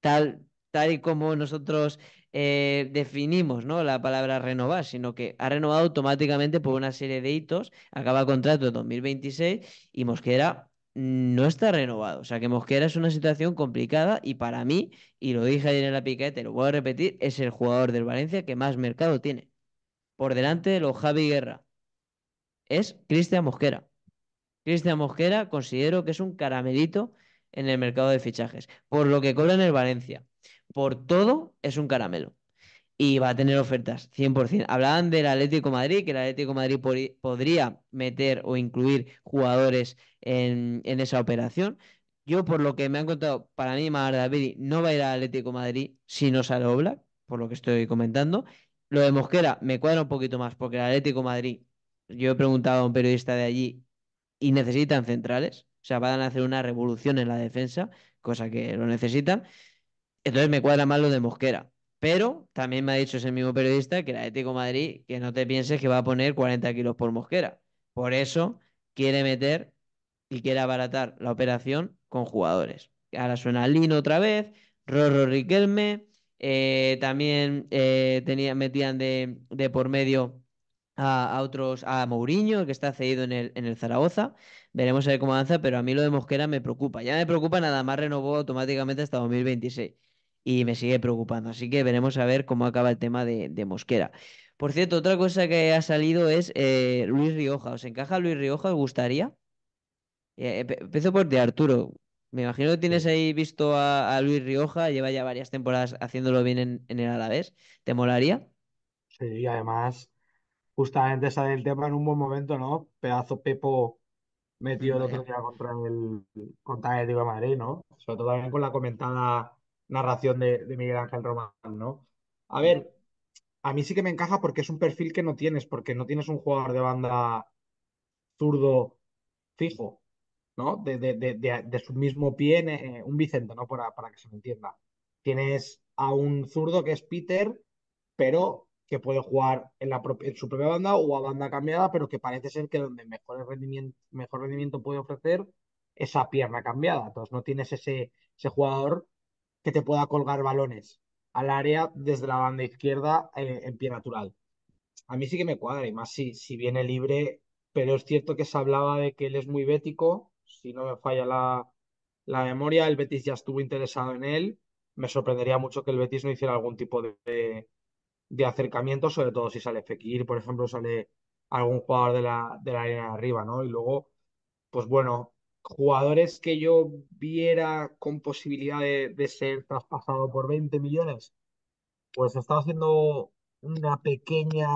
tal, tal y como nosotros eh, definimos ¿no? la palabra renovar, sino que ha renovado automáticamente por una serie de hitos, acaba el contrato en 2026 y Mosquera no está renovado. O sea que Mosquera es una situación complicada y para mí, y lo dije ayer en la piquete, eh, lo voy a repetir, es el jugador del Valencia que más mercado tiene. Por delante de los Javi Guerra. Es Cristian Mosquera. Cristian Mosquera considero que es un caramelito en el mercado de fichajes, por lo que cobra en el Valencia, por todo es un caramelo. Y va a tener ofertas, 100%. Hablaban del Atlético Madrid, que el Atlético Madrid podría meter o incluir jugadores en, esa operación. Yo, por lo que me han contado, para mí, David no va a ir al Atlético Madrid si no sale Oblak, por lo que estoy comentando. Lo de Mosquera me cuadra un poquito más, porque el Atlético Madrid, yo he preguntado a un periodista de allí, y necesitan centrales. O sea, van a hacer una revolución en la defensa, cosa que lo necesitan. Entonces me cuadra mal lo de Mosquera. Pero también me ha dicho ese mismo periodista que el Atlético Madrid, que no te pienses que va a poner 40 kilos por Mosquera. Por eso quiere meter y quiere abaratar la operación con jugadores. Ahora suena Lino otra vez, Rorro Riquelme, eh, también eh, metían de por medio a, otros, a Mourinho, que está cedido en el, en el Zaragoza. Veremos a ver cómo avanza, pero a mí lo de Mosquera me preocupa. Ya me preocupa, nada más renovó automáticamente hasta 2026 y me sigue preocupando. Así que veremos a ver cómo acaba el tema de, Mosquera. Por cierto, otra cosa que ha salido es eh, Luis Rioja. ¿Os encaja Luis Rioja? ¿Os gustaría? Eh, empiezo por de Arturo. Me imagino que tienes ahí visto a, Luis Rioja, lleva ya varias temporadas haciéndolo bien en, en el Alavés. ¿Te molaría? Sí, además justamente sale el tema en un buen momento, ¿no? Pedazo Pepo metido el otro día contra el, contra el Diego Madrid, ¿no? Sobre todo también con la comentada narración de, Miguel Ángel Román, ¿no? A ver, a mí sí que me encaja porque es un perfil que no tienes, porque no tienes un jugador de banda zurdo fijo, ¿no? De, de, de su mismo pie, un Vicente, ¿no? Para, para que se me entienda. Tienes a un zurdo que es Peter, pero que puede jugar en, la su propia banda o a banda cambiada, pero que parece ser que donde mejor rendimiento, mejor rendimiento puede ofrecer esa pierna cambiada. Entonces no tienes ese, ese jugador que te pueda colgar balones al área desde la banda izquierda eh, en, pie natural. A mí sí que me cuadra, y más si, si viene libre, pero es cierto que se hablaba de que él es muy bético, si no me falla la, memoria, el Betis ya estuvo interesado en él, me sorprendería mucho que el Betis no hiciera algún tipo de de acercamiento, sobre todo si sale Fekir, por ejemplo, sale algún jugador de la, de la arena de arriba, ¿no? Y luego, pues bueno, jugadores que yo viera con posibilidad de, ser traspasado por 20 millones, pues estaba haciendo una pequeña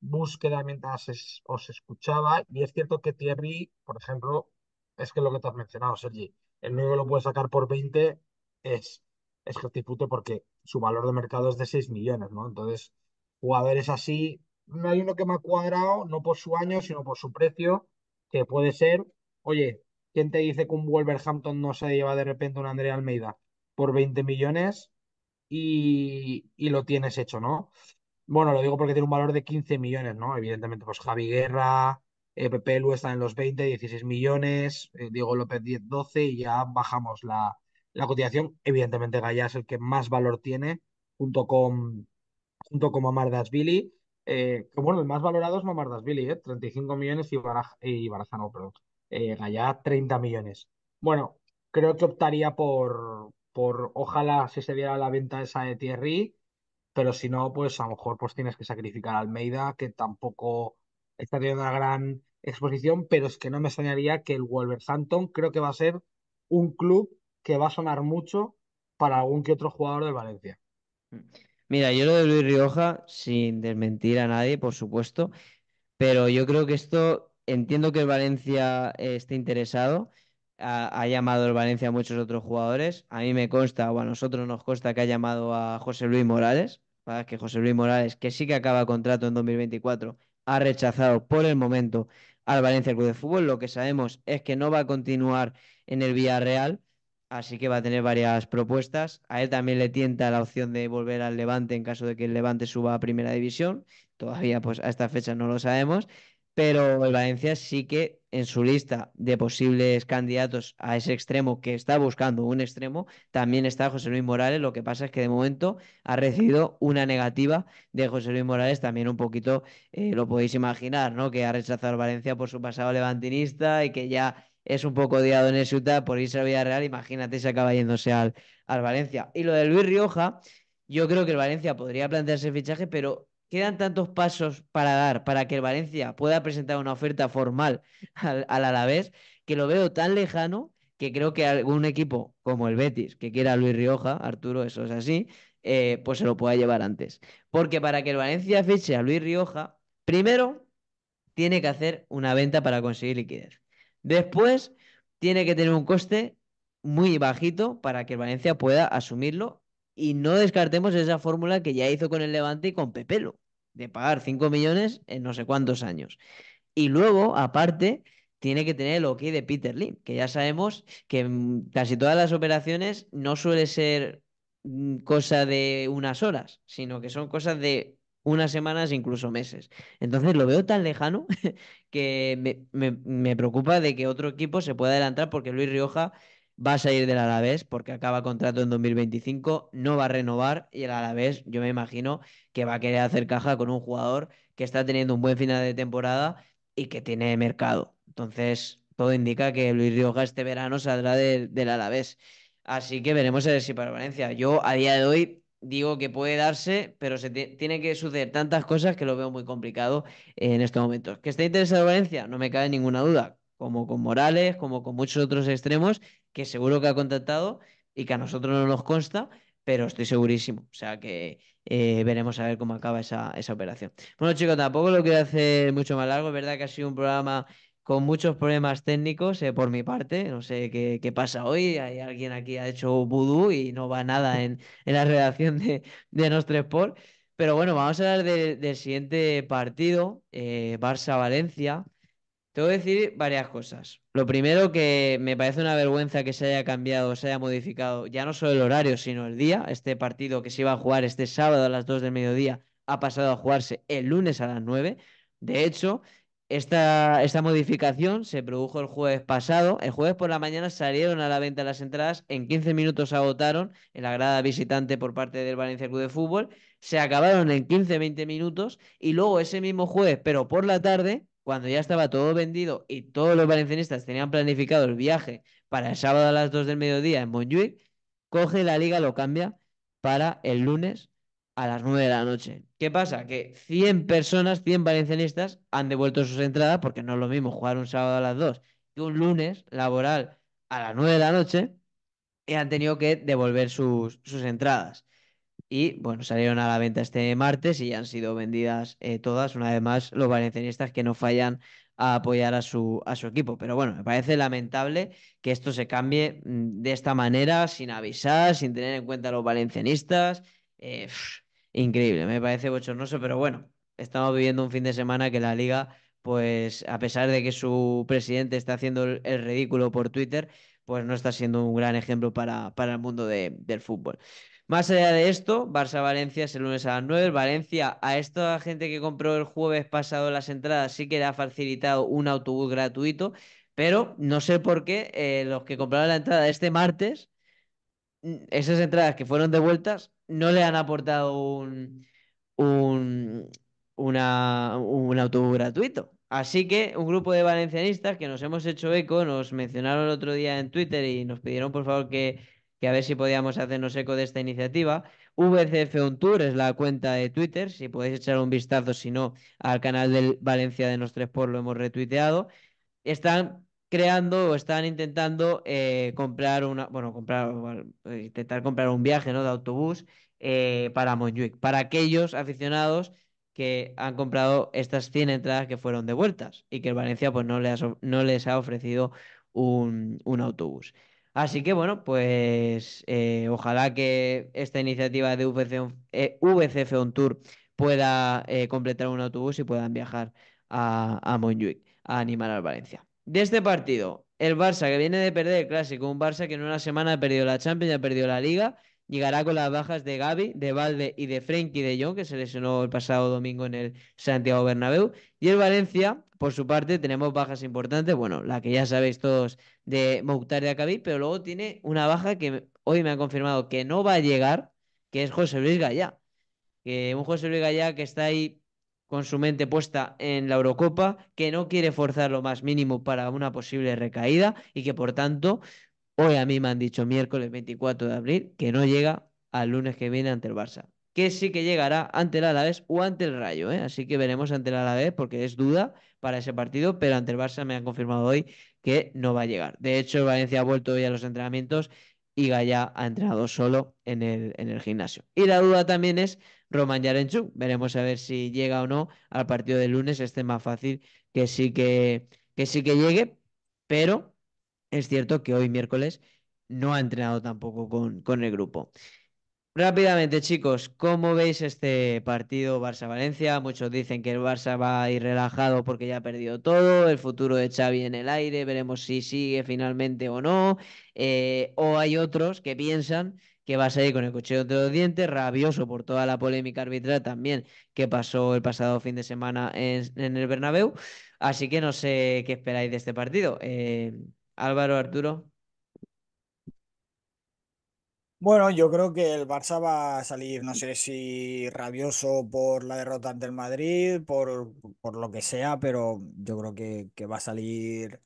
búsqueda mientras os escuchaba y es cierto que Thierry, por ejemplo, es que lo que te has mencionado, Sergi, el nuevo lo puede sacar por 20 es es que puto porque su valor de mercado es de 6 millones, ¿no? Entonces, jugadores así, no hay uno que me ha cuadrado, no por su año, sino por su precio, que puede ser, oye, ¿quién te dice que un Wolverhampton no se lleva de repente un Andrea Almeida por 20 millones y, lo tienes hecho, ¿no? Bueno, lo digo porque tiene un valor de 15 millones, ¿no? Evidentemente, pues Javi Guerra, eh, Pepe Lu están en los 20, 16 millones, eh, Diego López 10, 12 y ya bajamos la, la cotización. Evidentemente, Gaya es el que más valor tiene, junto con, junto con Billy eh, que bueno, el más valorado es Mamar Billy eh, 35 millones y, Baraja y Barajano, perdón. Eh, Gaya, 30 millones. Bueno, creo que optaría por, por ojalá si se diera la venta esa de Thierry, pero si no, pues a lo mejor pues tienes que sacrificar a Almeida, que tampoco está teniendo una gran exposición, pero es que no me extrañaría que el Wolverhampton creo que va a ser un club que va a sonar mucho para algún que otro jugador del Valencia. Mira, yo lo de Luis Rioja, sin desmentir a nadie, por supuesto, pero yo creo que esto, entiendo que el Valencia eh, esté interesado, ha, llamado el Valencia a muchos otros jugadores, a mí me consta, o a nosotros nos consta que ha llamado a José Luis Morales, que José Luis Morales, que sí que acaba contrato en 2024, ha rechazado por el momento al Valencia Club de Fútbol, lo que sabemos es que no va a continuar en el Villarreal, así que va a tener varias propuestas. A él también le tienta la opción de volver al Levante en caso de que el Levante suba a Primera División. Todavía pues a esta fecha no lo sabemos, pero el Valencia sí que en su lista de posibles candidatos a ese extremo que está buscando un extremo, también está José Luis Morales. Lo que pasa es que de momento ha recibido una negativa de José Luis Morales, también un poquito eh, lo podéis imaginar, ¿no? Que ha rechazado Valencia por su pasado levantinista y que ya es un poco odiado en el Utah por irse a Real, imagínate si acaba yéndose al, al Valencia. Y lo de Luis Rioja, yo creo que el Valencia podría plantearse el fichaje, pero quedan tantos pasos para dar para que el Valencia pueda presentar una oferta formal al, al Alavés que lo veo tan lejano que creo que algún equipo como el Betis que quiera a Luis Rioja, Arturo, eso es así, eh, pues se lo pueda llevar antes. Porque para que el Valencia fiche a Luis Rioja, primero tiene que hacer una venta para conseguir liquidez. Después, tiene que tener un coste muy bajito para que Valencia pueda asumirlo y no descartemos esa fórmula que ya hizo con el Levante y con Pepelo, de pagar 5 millones en no sé cuántos años. Y luego, aparte, tiene que tener el ok de Peter Lee, que ya sabemos que mm, casi todas las operaciones no suele ser mm, cosa de unas horas, sino que son cosas de unas semanas, incluso meses. Entonces lo veo tan lejano <laughs> que me, preocupa de que otro equipo se pueda adelantar porque Luis Rioja va a salir del Alavés porque acaba contrato en 2025, no va a renovar y el Alavés yo me imagino que va a querer hacer caja con un jugador que está teniendo un buen final de temporada y que tiene mercado. Entonces todo indica que Luis Rioja este verano saldrá del Alavés. Así que veremos a ver si para Valencia. Yo a día de hoy digo que puede darse, pero se tiene que suceder tantas cosas que lo veo muy complicado en estos momentos. ¿Que esté interesado Valencia? No me cabe ninguna duda, como con Morales, como con muchos otros extremos, que seguro que ha contactado y que a nosotros no nos consta, pero estoy segurísimo. O sea que eh, veremos a ver cómo acaba esa, esa operación. Bueno, chicos, tampoco lo quiero hacer mucho más largo. Es verdad que ha sido un programa con muchos problemas técnicos eh, por mi parte. No sé qué, pasa hoy. Hay alguien aquí ha hecho vudú y no va nada en, la redacción de, de Sport, Pero bueno, vamos a hablar del siguiente partido, eh, Barça-Valencia. Tengo que decir varias cosas. Lo primero que me parece una vergüenza que se haya cambiado, se haya modificado, ya no solo el horario, sino el día. Este partido que se iba a jugar este sábado a las 2 del mediodía ha pasado a jugarse el lunes a las 9. De hecho, esta, esta modificación se produjo el jueves pasado. El jueves por la mañana salieron a la venta las entradas. En 15 minutos agotaron el la visitante por parte del Valencia Club de Fútbol. Se acabaron en 15-20 minutos. Y luego ese mismo jueves, pero por la tarde, cuando ya estaba todo vendido y todos los valencianistas tenían planificado el viaje para el sábado a las 2 del mediodía en Montjuic, coge la liga, lo cambia para el lunes a las 9 de la noche. ¿Qué pasa? Que 100 personas, 100 valencianistas han devuelto sus entradas porque no es lo mismo jugar un sábado a las 2 y un lunes laboral a las 9 de la noche y han tenido que devolver sus, sus entradas. Y bueno, salieron a la venta este martes y han sido vendidas eh, todas. Una vez más, los valencianistas que no fallan a apoyar a su, a su equipo. Pero bueno, me parece lamentable que esto se cambie mm, de esta manera, sin avisar, sin tener en cuenta a los valencianistas. Eh, increíble, me parece bochornoso, pero bueno, estamos viviendo un fin de semana que la liga, pues a pesar de que su presidente está haciendo el ridículo por Twitter, pues no está siendo un gran ejemplo para, para el mundo del fútbol. Más allá de esto, Barça-Valencia es el lunes a las 9. Valencia, a esta gente que compró el jueves pasado las entradas, sí que le ha facilitado un autobús gratuito, pero no sé por qué eh, los que compraron la entrada este martes esas entradas que fueron devueltas no le han aportado un, una, un autobús gratuito. Así que un grupo de valencianistas que nos hemos hecho eco, nos mencionaron el otro día en Twitter y nos pidieron por favor que, que a ver si podíamos hacernos eco de esta iniciativa. VCF On Tour es la cuenta de Twitter, si podéis echar un vistazo, si no, al canal de Valencia de Nos Tres Por lo hemos retuiteado. Están creando o están intentando eh, comprar una, bueno, comprar, intentar comprar un viaje ¿no? de autobús eh, para Montjuic, para aquellos aficionados que han comprado estas 100 entradas que fueron devueltas y que Valencia pues, no, les ha, no les ha ofrecido un, un autobús. Así que bueno, pues eh, ojalá que esta iniciativa de VCF On Tour pueda completar un autobús y puedan viajar a, a Montjuic a animar al Valencia de este partido, el Barça que viene de perder el clásico, un Barça que en una semana ha perdido la Champions y ha perdido la Liga, llegará con las bajas de Gaby, de Valde y de Frenkie de Jong, que se lesionó el pasado domingo en el Santiago Bernabéu. Y el Valencia, por su parte, tenemos bajas importantes. Bueno, la que ya sabéis todos de Mouktar y Acabí, pero luego tiene una baja que hoy me ha confirmado que no va a llegar, que es José Luis Gallá. Que un José Luis Gallá que está ahí con su mente puesta en la Eurocopa, que no quiere forzar lo más mínimo para una posible recaída y que por tanto, hoy a mí me han dicho miércoles 24 de abril que no llega al lunes que viene ante el Barça, que sí que llegará ante el Alavés o ante el Rayo, ¿eh? así que veremos ante el Alavés porque es duda para ese partido, pero ante el Barça me han confirmado hoy que no va a llegar. De hecho, Valencia ha vuelto hoy a los entrenamientos y Gaya ha entrenado solo en el, en el gimnasio. Y la duda también es Roman Yarenchuk. Veremos a ver si llega o no al partido de lunes. Este es más fácil que sí que, que sí que llegue, pero es cierto que hoy miércoles no ha entrenado tampoco con, con el grupo. Rápidamente, chicos, ¿cómo veis este partido Barça-Valencia? Muchos dicen que el Barça va a ir relajado porque ya ha perdido todo, el futuro de Xavi en el aire, veremos si sigue finalmente o no. Eh, o hay otros que piensan que va a salir con el cuchillo de los dientes, rabioso por toda la polémica arbitral también que pasó el pasado fin de semana en, el Bernabéu. Así que no sé qué esperáis de este partido. Eh, Álvaro, Arturo. Bueno, yo creo que el Barça va a salir, no sé si rabioso por la derrota ante el Madrid, por, por lo que sea, pero yo creo que, que va a salir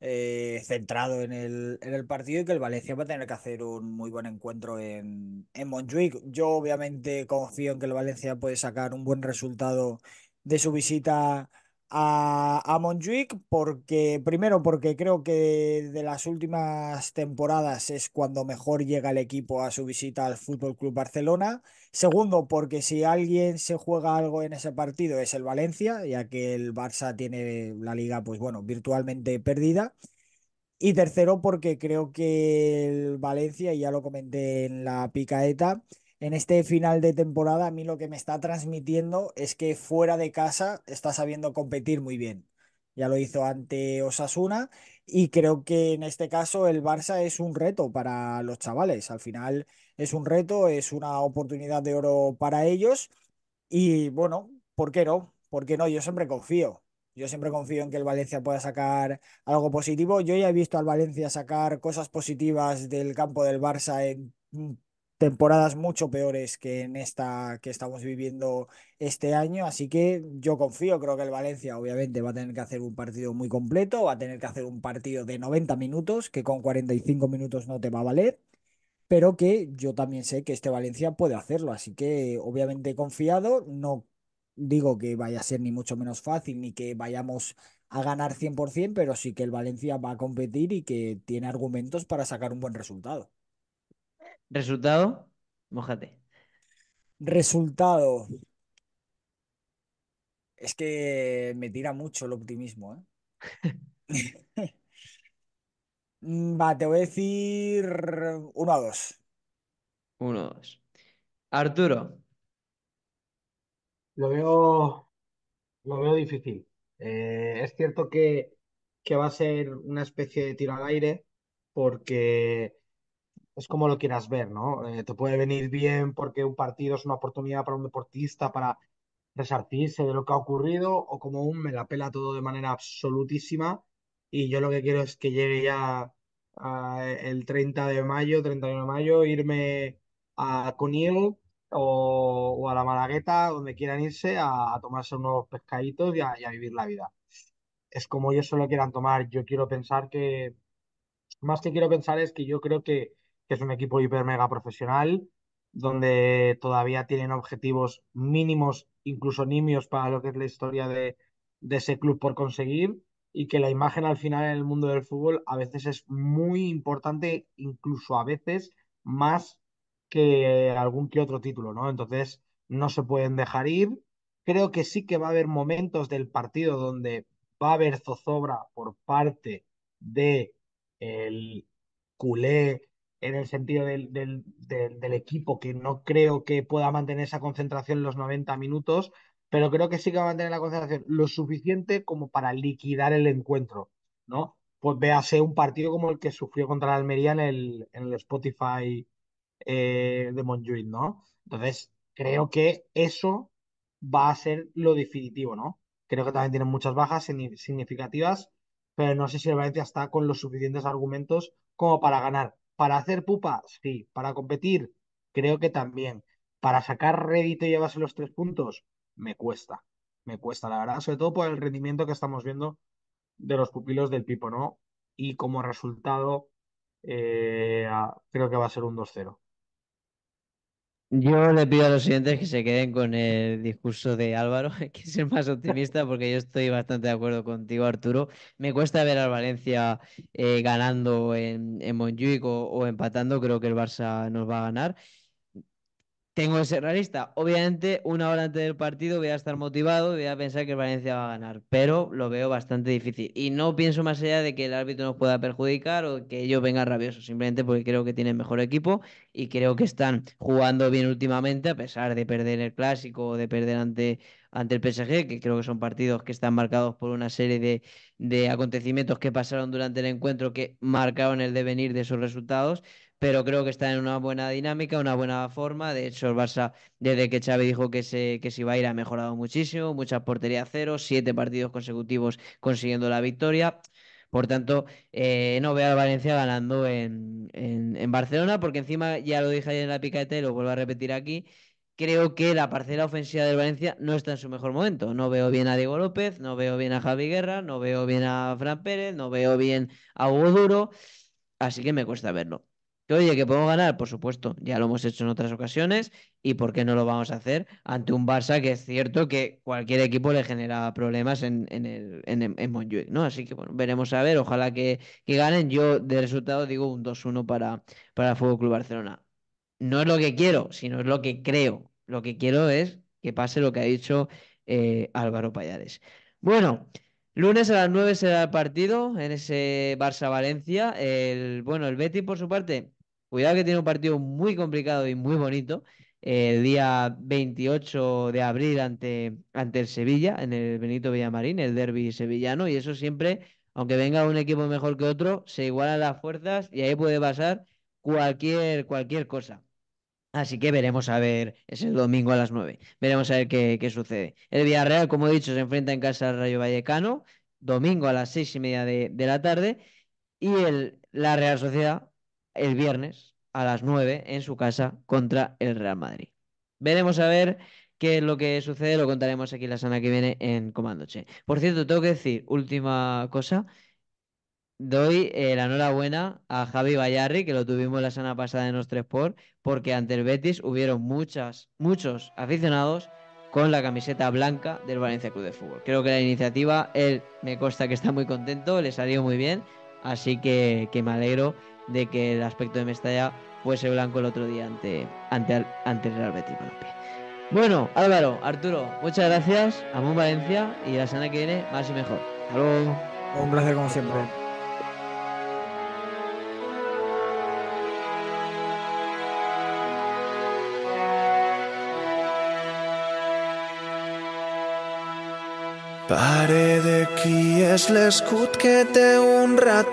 eh, centrado en el, en el, partido y que el Valencia va a tener que hacer un muy buen encuentro en, en Montjuic. Yo obviamente confío en que el Valencia puede sacar un buen resultado de su visita a, Montjuic porque, primero, porque creo que de las últimas temporadas es cuando mejor llega el equipo a su visita al Fútbol Club Barcelona. Segundo, porque si alguien se juega algo en ese partido es el Valencia, ya que el Barça tiene la liga, pues bueno, virtualmente perdida. Y tercero, porque creo que el Valencia, y ya lo comenté en la picaeta, en este final de temporada a mí lo que me está transmitiendo es que fuera de casa está sabiendo competir muy bien. Ya lo hizo ante Osasuna y creo que en este caso el Barça es un reto para los chavales. Al final es un reto, es una oportunidad de oro para ellos y bueno, ¿por qué no? ¿Por qué no? Yo siempre confío. Yo siempre confío en que el Valencia pueda sacar algo positivo. Yo ya he visto al Valencia sacar cosas positivas del campo del Barça en temporadas mucho peores que en esta que estamos viviendo este año, así que yo confío, creo que el Valencia obviamente va a tener que hacer un partido muy completo, va a tener que hacer un partido de 90 minutos, que con 45 minutos no te va a valer, pero que yo también sé que este Valencia puede hacerlo, así que obviamente confiado, no digo que vaya a ser ni mucho menos fácil ni que vayamos a ganar 100%, pero sí que el Valencia va a competir y que tiene argumentos para sacar un buen resultado. Resultado, Mójate. Resultado. Es que me tira mucho el optimismo, ¿eh? <laughs> Va, te voy a decir Uno a dos. Uno a dos. Arturo. Lo veo, lo veo difícil. Eh, es cierto que, que va a ser una especie de tiro al aire porque es como lo quieras ver, ¿no? Eh, te puede venir bien porque un partido es una oportunidad para un deportista para resartirse de lo que ha ocurrido o como un me la pela todo de manera absolutísima y yo lo que quiero es que llegue ya eh, el 30 de mayo, 31 de mayo, irme a Conil o, a la Malagueta, donde quieran irse, a, tomarse unos pescaditos y a, vivir la vida. Es como ellos solo quieran tomar, yo quiero pensar que, más que quiero pensar es que yo creo que que es un equipo hiper mega profesional, donde todavía tienen objetivos mínimos, incluso nimios, para lo que es la historia de, ese club por conseguir y que la imagen al final en el mundo del fútbol a veces es muy importante, incluso a veces más que algún que otro título, ¿no? Entonces no se pueden dejar ir. Creo que sí que va a haber momentos del partido donde va a haber zozobra por parte de el culé en el sentido del, equipo, que no creo que pueda mantener esa concentración los 90 minutos, pero creo que sí que va a mantener la concentración lo suficiente como para liquidar el encuentro, ¿no? Pues véase un partido como el que sufrió contra la Almería en el, en Spotify eh, de Montjuic, ¿no? Entonces, creo que eso va a ser lo definitivo, ¿no? Creo que también tienen muchas bajas significativas, pero no sé si el Valencia está con los suficientes argumentos como para ganar. Para hacer pupa, sí. Para competir, creo que también. Para sacar rédito y llevarse los tres puntos, me cuesta. Me cuesta, la verdad. Sobre todo por el rendimiento que estamos viendo de los pupilos del Pipo, ¿no? Y como resultado, eh, creo que va a ser un 2-0. Yo le pido a los siguientes que se queden con el discurso de Álvaro, <laughs> que es el más optimista, porque yo estoy bastante de acuerdo contigo, Arturo. Me cuesta ver al Valencia eh, ganando en, en o, empatando, creo que el Barça nos va a ganar tengo que ser realista. Obviamente, una hora antes del partido voy a estar motivado y voy a pensar que Valencia va a ganar, pero lo veo bastante difícil. Y no pienso más allá de que el árbitro nos pueda perjudicar o que ellos vengan rabiosos, simplemente porque creo que tienen mejor equipo y creo que están jugando bien últimamente, a pesar de perder el clásico o de perder ante, ante el PSG, que creo que son partidos que están marcados por una serie de, de acontecimientos que pasaron durante el encuentro que marcaron el devenir de esos resultados pero creo que está en una buena dinámica, una buena forma. De hecho, el Barça, desde que Xavi dijo que se, que se iba a ir, ha mejorado muchísimo, muchas porterías cero, siete partidos consecutivos consiguiendo la victoria. Por tanto, eh, no veo a Valencia ganando en, Barcelona, porque encima ya lo dije ayer en la Picaeta y lo vuelvo a repetir aquí. Creo que la parcela ofensiva del Valencia no está en su mejor momento. No veo bien a Diego López, no veo bien a Javi Guerra, no veo bien a Fran Pérez, no veo bien a Hugo Duro. Así que me cuesta verlo oye, que podemos ganar, por supuesto, ya lo hemos hecho en otras ocasiones, y por qué no lo vamos a hacer ante un Barça que es cierto que cualquier equipo le genera problemas en, en, ¿no? Así que bueno, veremos a ver, ojalá que, ganen. Yo de resultado digo un 2-1 para, para el Fútbol Club Barcelona. No es lo que quiero, sino es lo que creo. Lo que quiero es que pase lo que ha dicho eh, Álvaro Payares. Bueno, Lunes a las 9 será el partido en ese Barça-Valencia. El, bueno, el Betty, por su parte, Cuidado que tiene un partido muy complicado y muy bonito. Eh, el día 28 de abril ante, ante el Sevilla, en el Benito Villamarín, el derby sevillano, y eso siempre, aunque venga un equipo mejor que otro, se igualan las fuerzas y ahí puede pasar cualquier, cualquier cosa. Así que veremos a ver, es el domingo a las 9, veremos a ver qué, sucede. El Villarreal, como he dicho, se enfrenta en casa al Rayo Vallecano, domingo a las seis y media de, de la tarde, y el, la Real Sociedad el viernes a las 9 en su casa contra el Real Madrid. Veremos a ver qué es lo que sucede, lo contaremos aquí la semana que viene en Comando Che, Por cierto, tengo que decir, última cosa, doy eh, la enhorabuena a Javi Bayarri, que lo tuvimos la semana pasada en nuestro sport, porque ante el Betis hubieron muchas, muchos aficionados con la camiseta blanca del Valencia Club de Fútbol. Creo que la iniciativa, él me consta que está muy contento, le salió muy bien, así que me alegro de que el aspecto de Mestalla fuese blanco el otro día ante, ante, ante el Real Betis Bueno, Álvaro, Arturo, muchas gracias. Amón Valencia y la semana que viene más y mejor. Hasta Un placer como siempre. Pare de es la escud que te un rat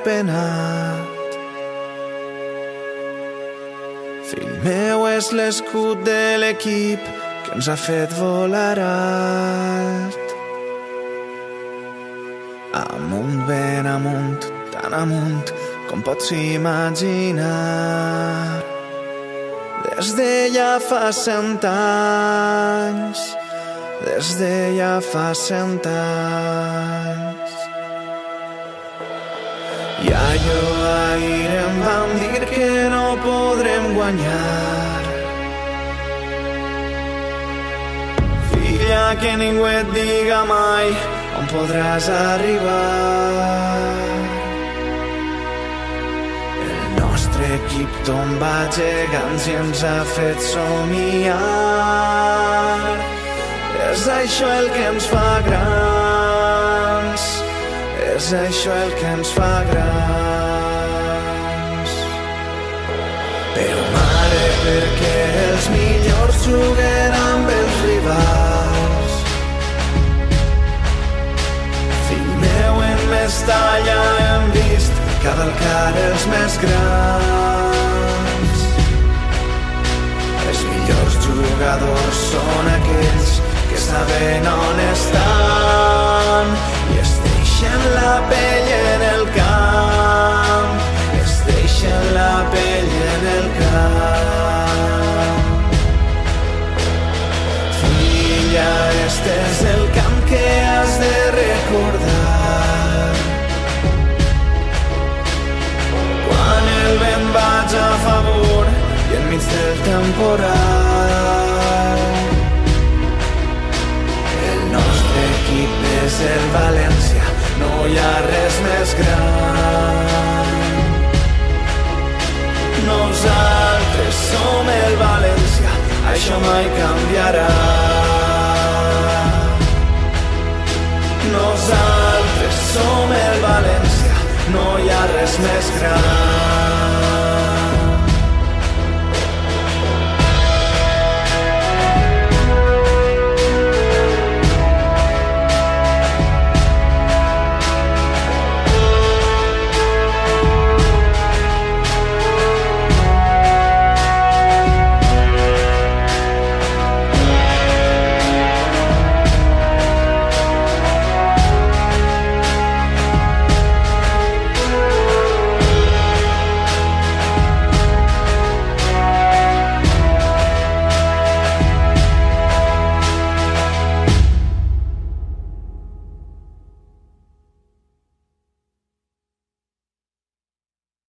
Fill meu és l'escut de l'equip que ens ha fet volar alt. Amunt, ben amunt, tan amunt com pots imaginar. Des de ja fa cent anys, des de ja fa cent anys. Ja jo aire em van dir que no podrem guanyar. Filla, que ningú et diga mai on podràs arribar. El nostre equip tomba gegants i ens ha fet somiar. És això el que ens fa grans, és això el que ens fa grans. Però mare, perquè els millors juguen amb els rivals. Fill meu, en talla hem vist cavalcar els més grans. Els millors jugadors són aquells que saben on estan i es deixen la pell Filla, que has de recordar. a favor temporal. El nostre equip és el València, no hi ha res més gran. nosaltres som el València, això mai canviarà. Nosaltres som el València, no hi ha res més gran.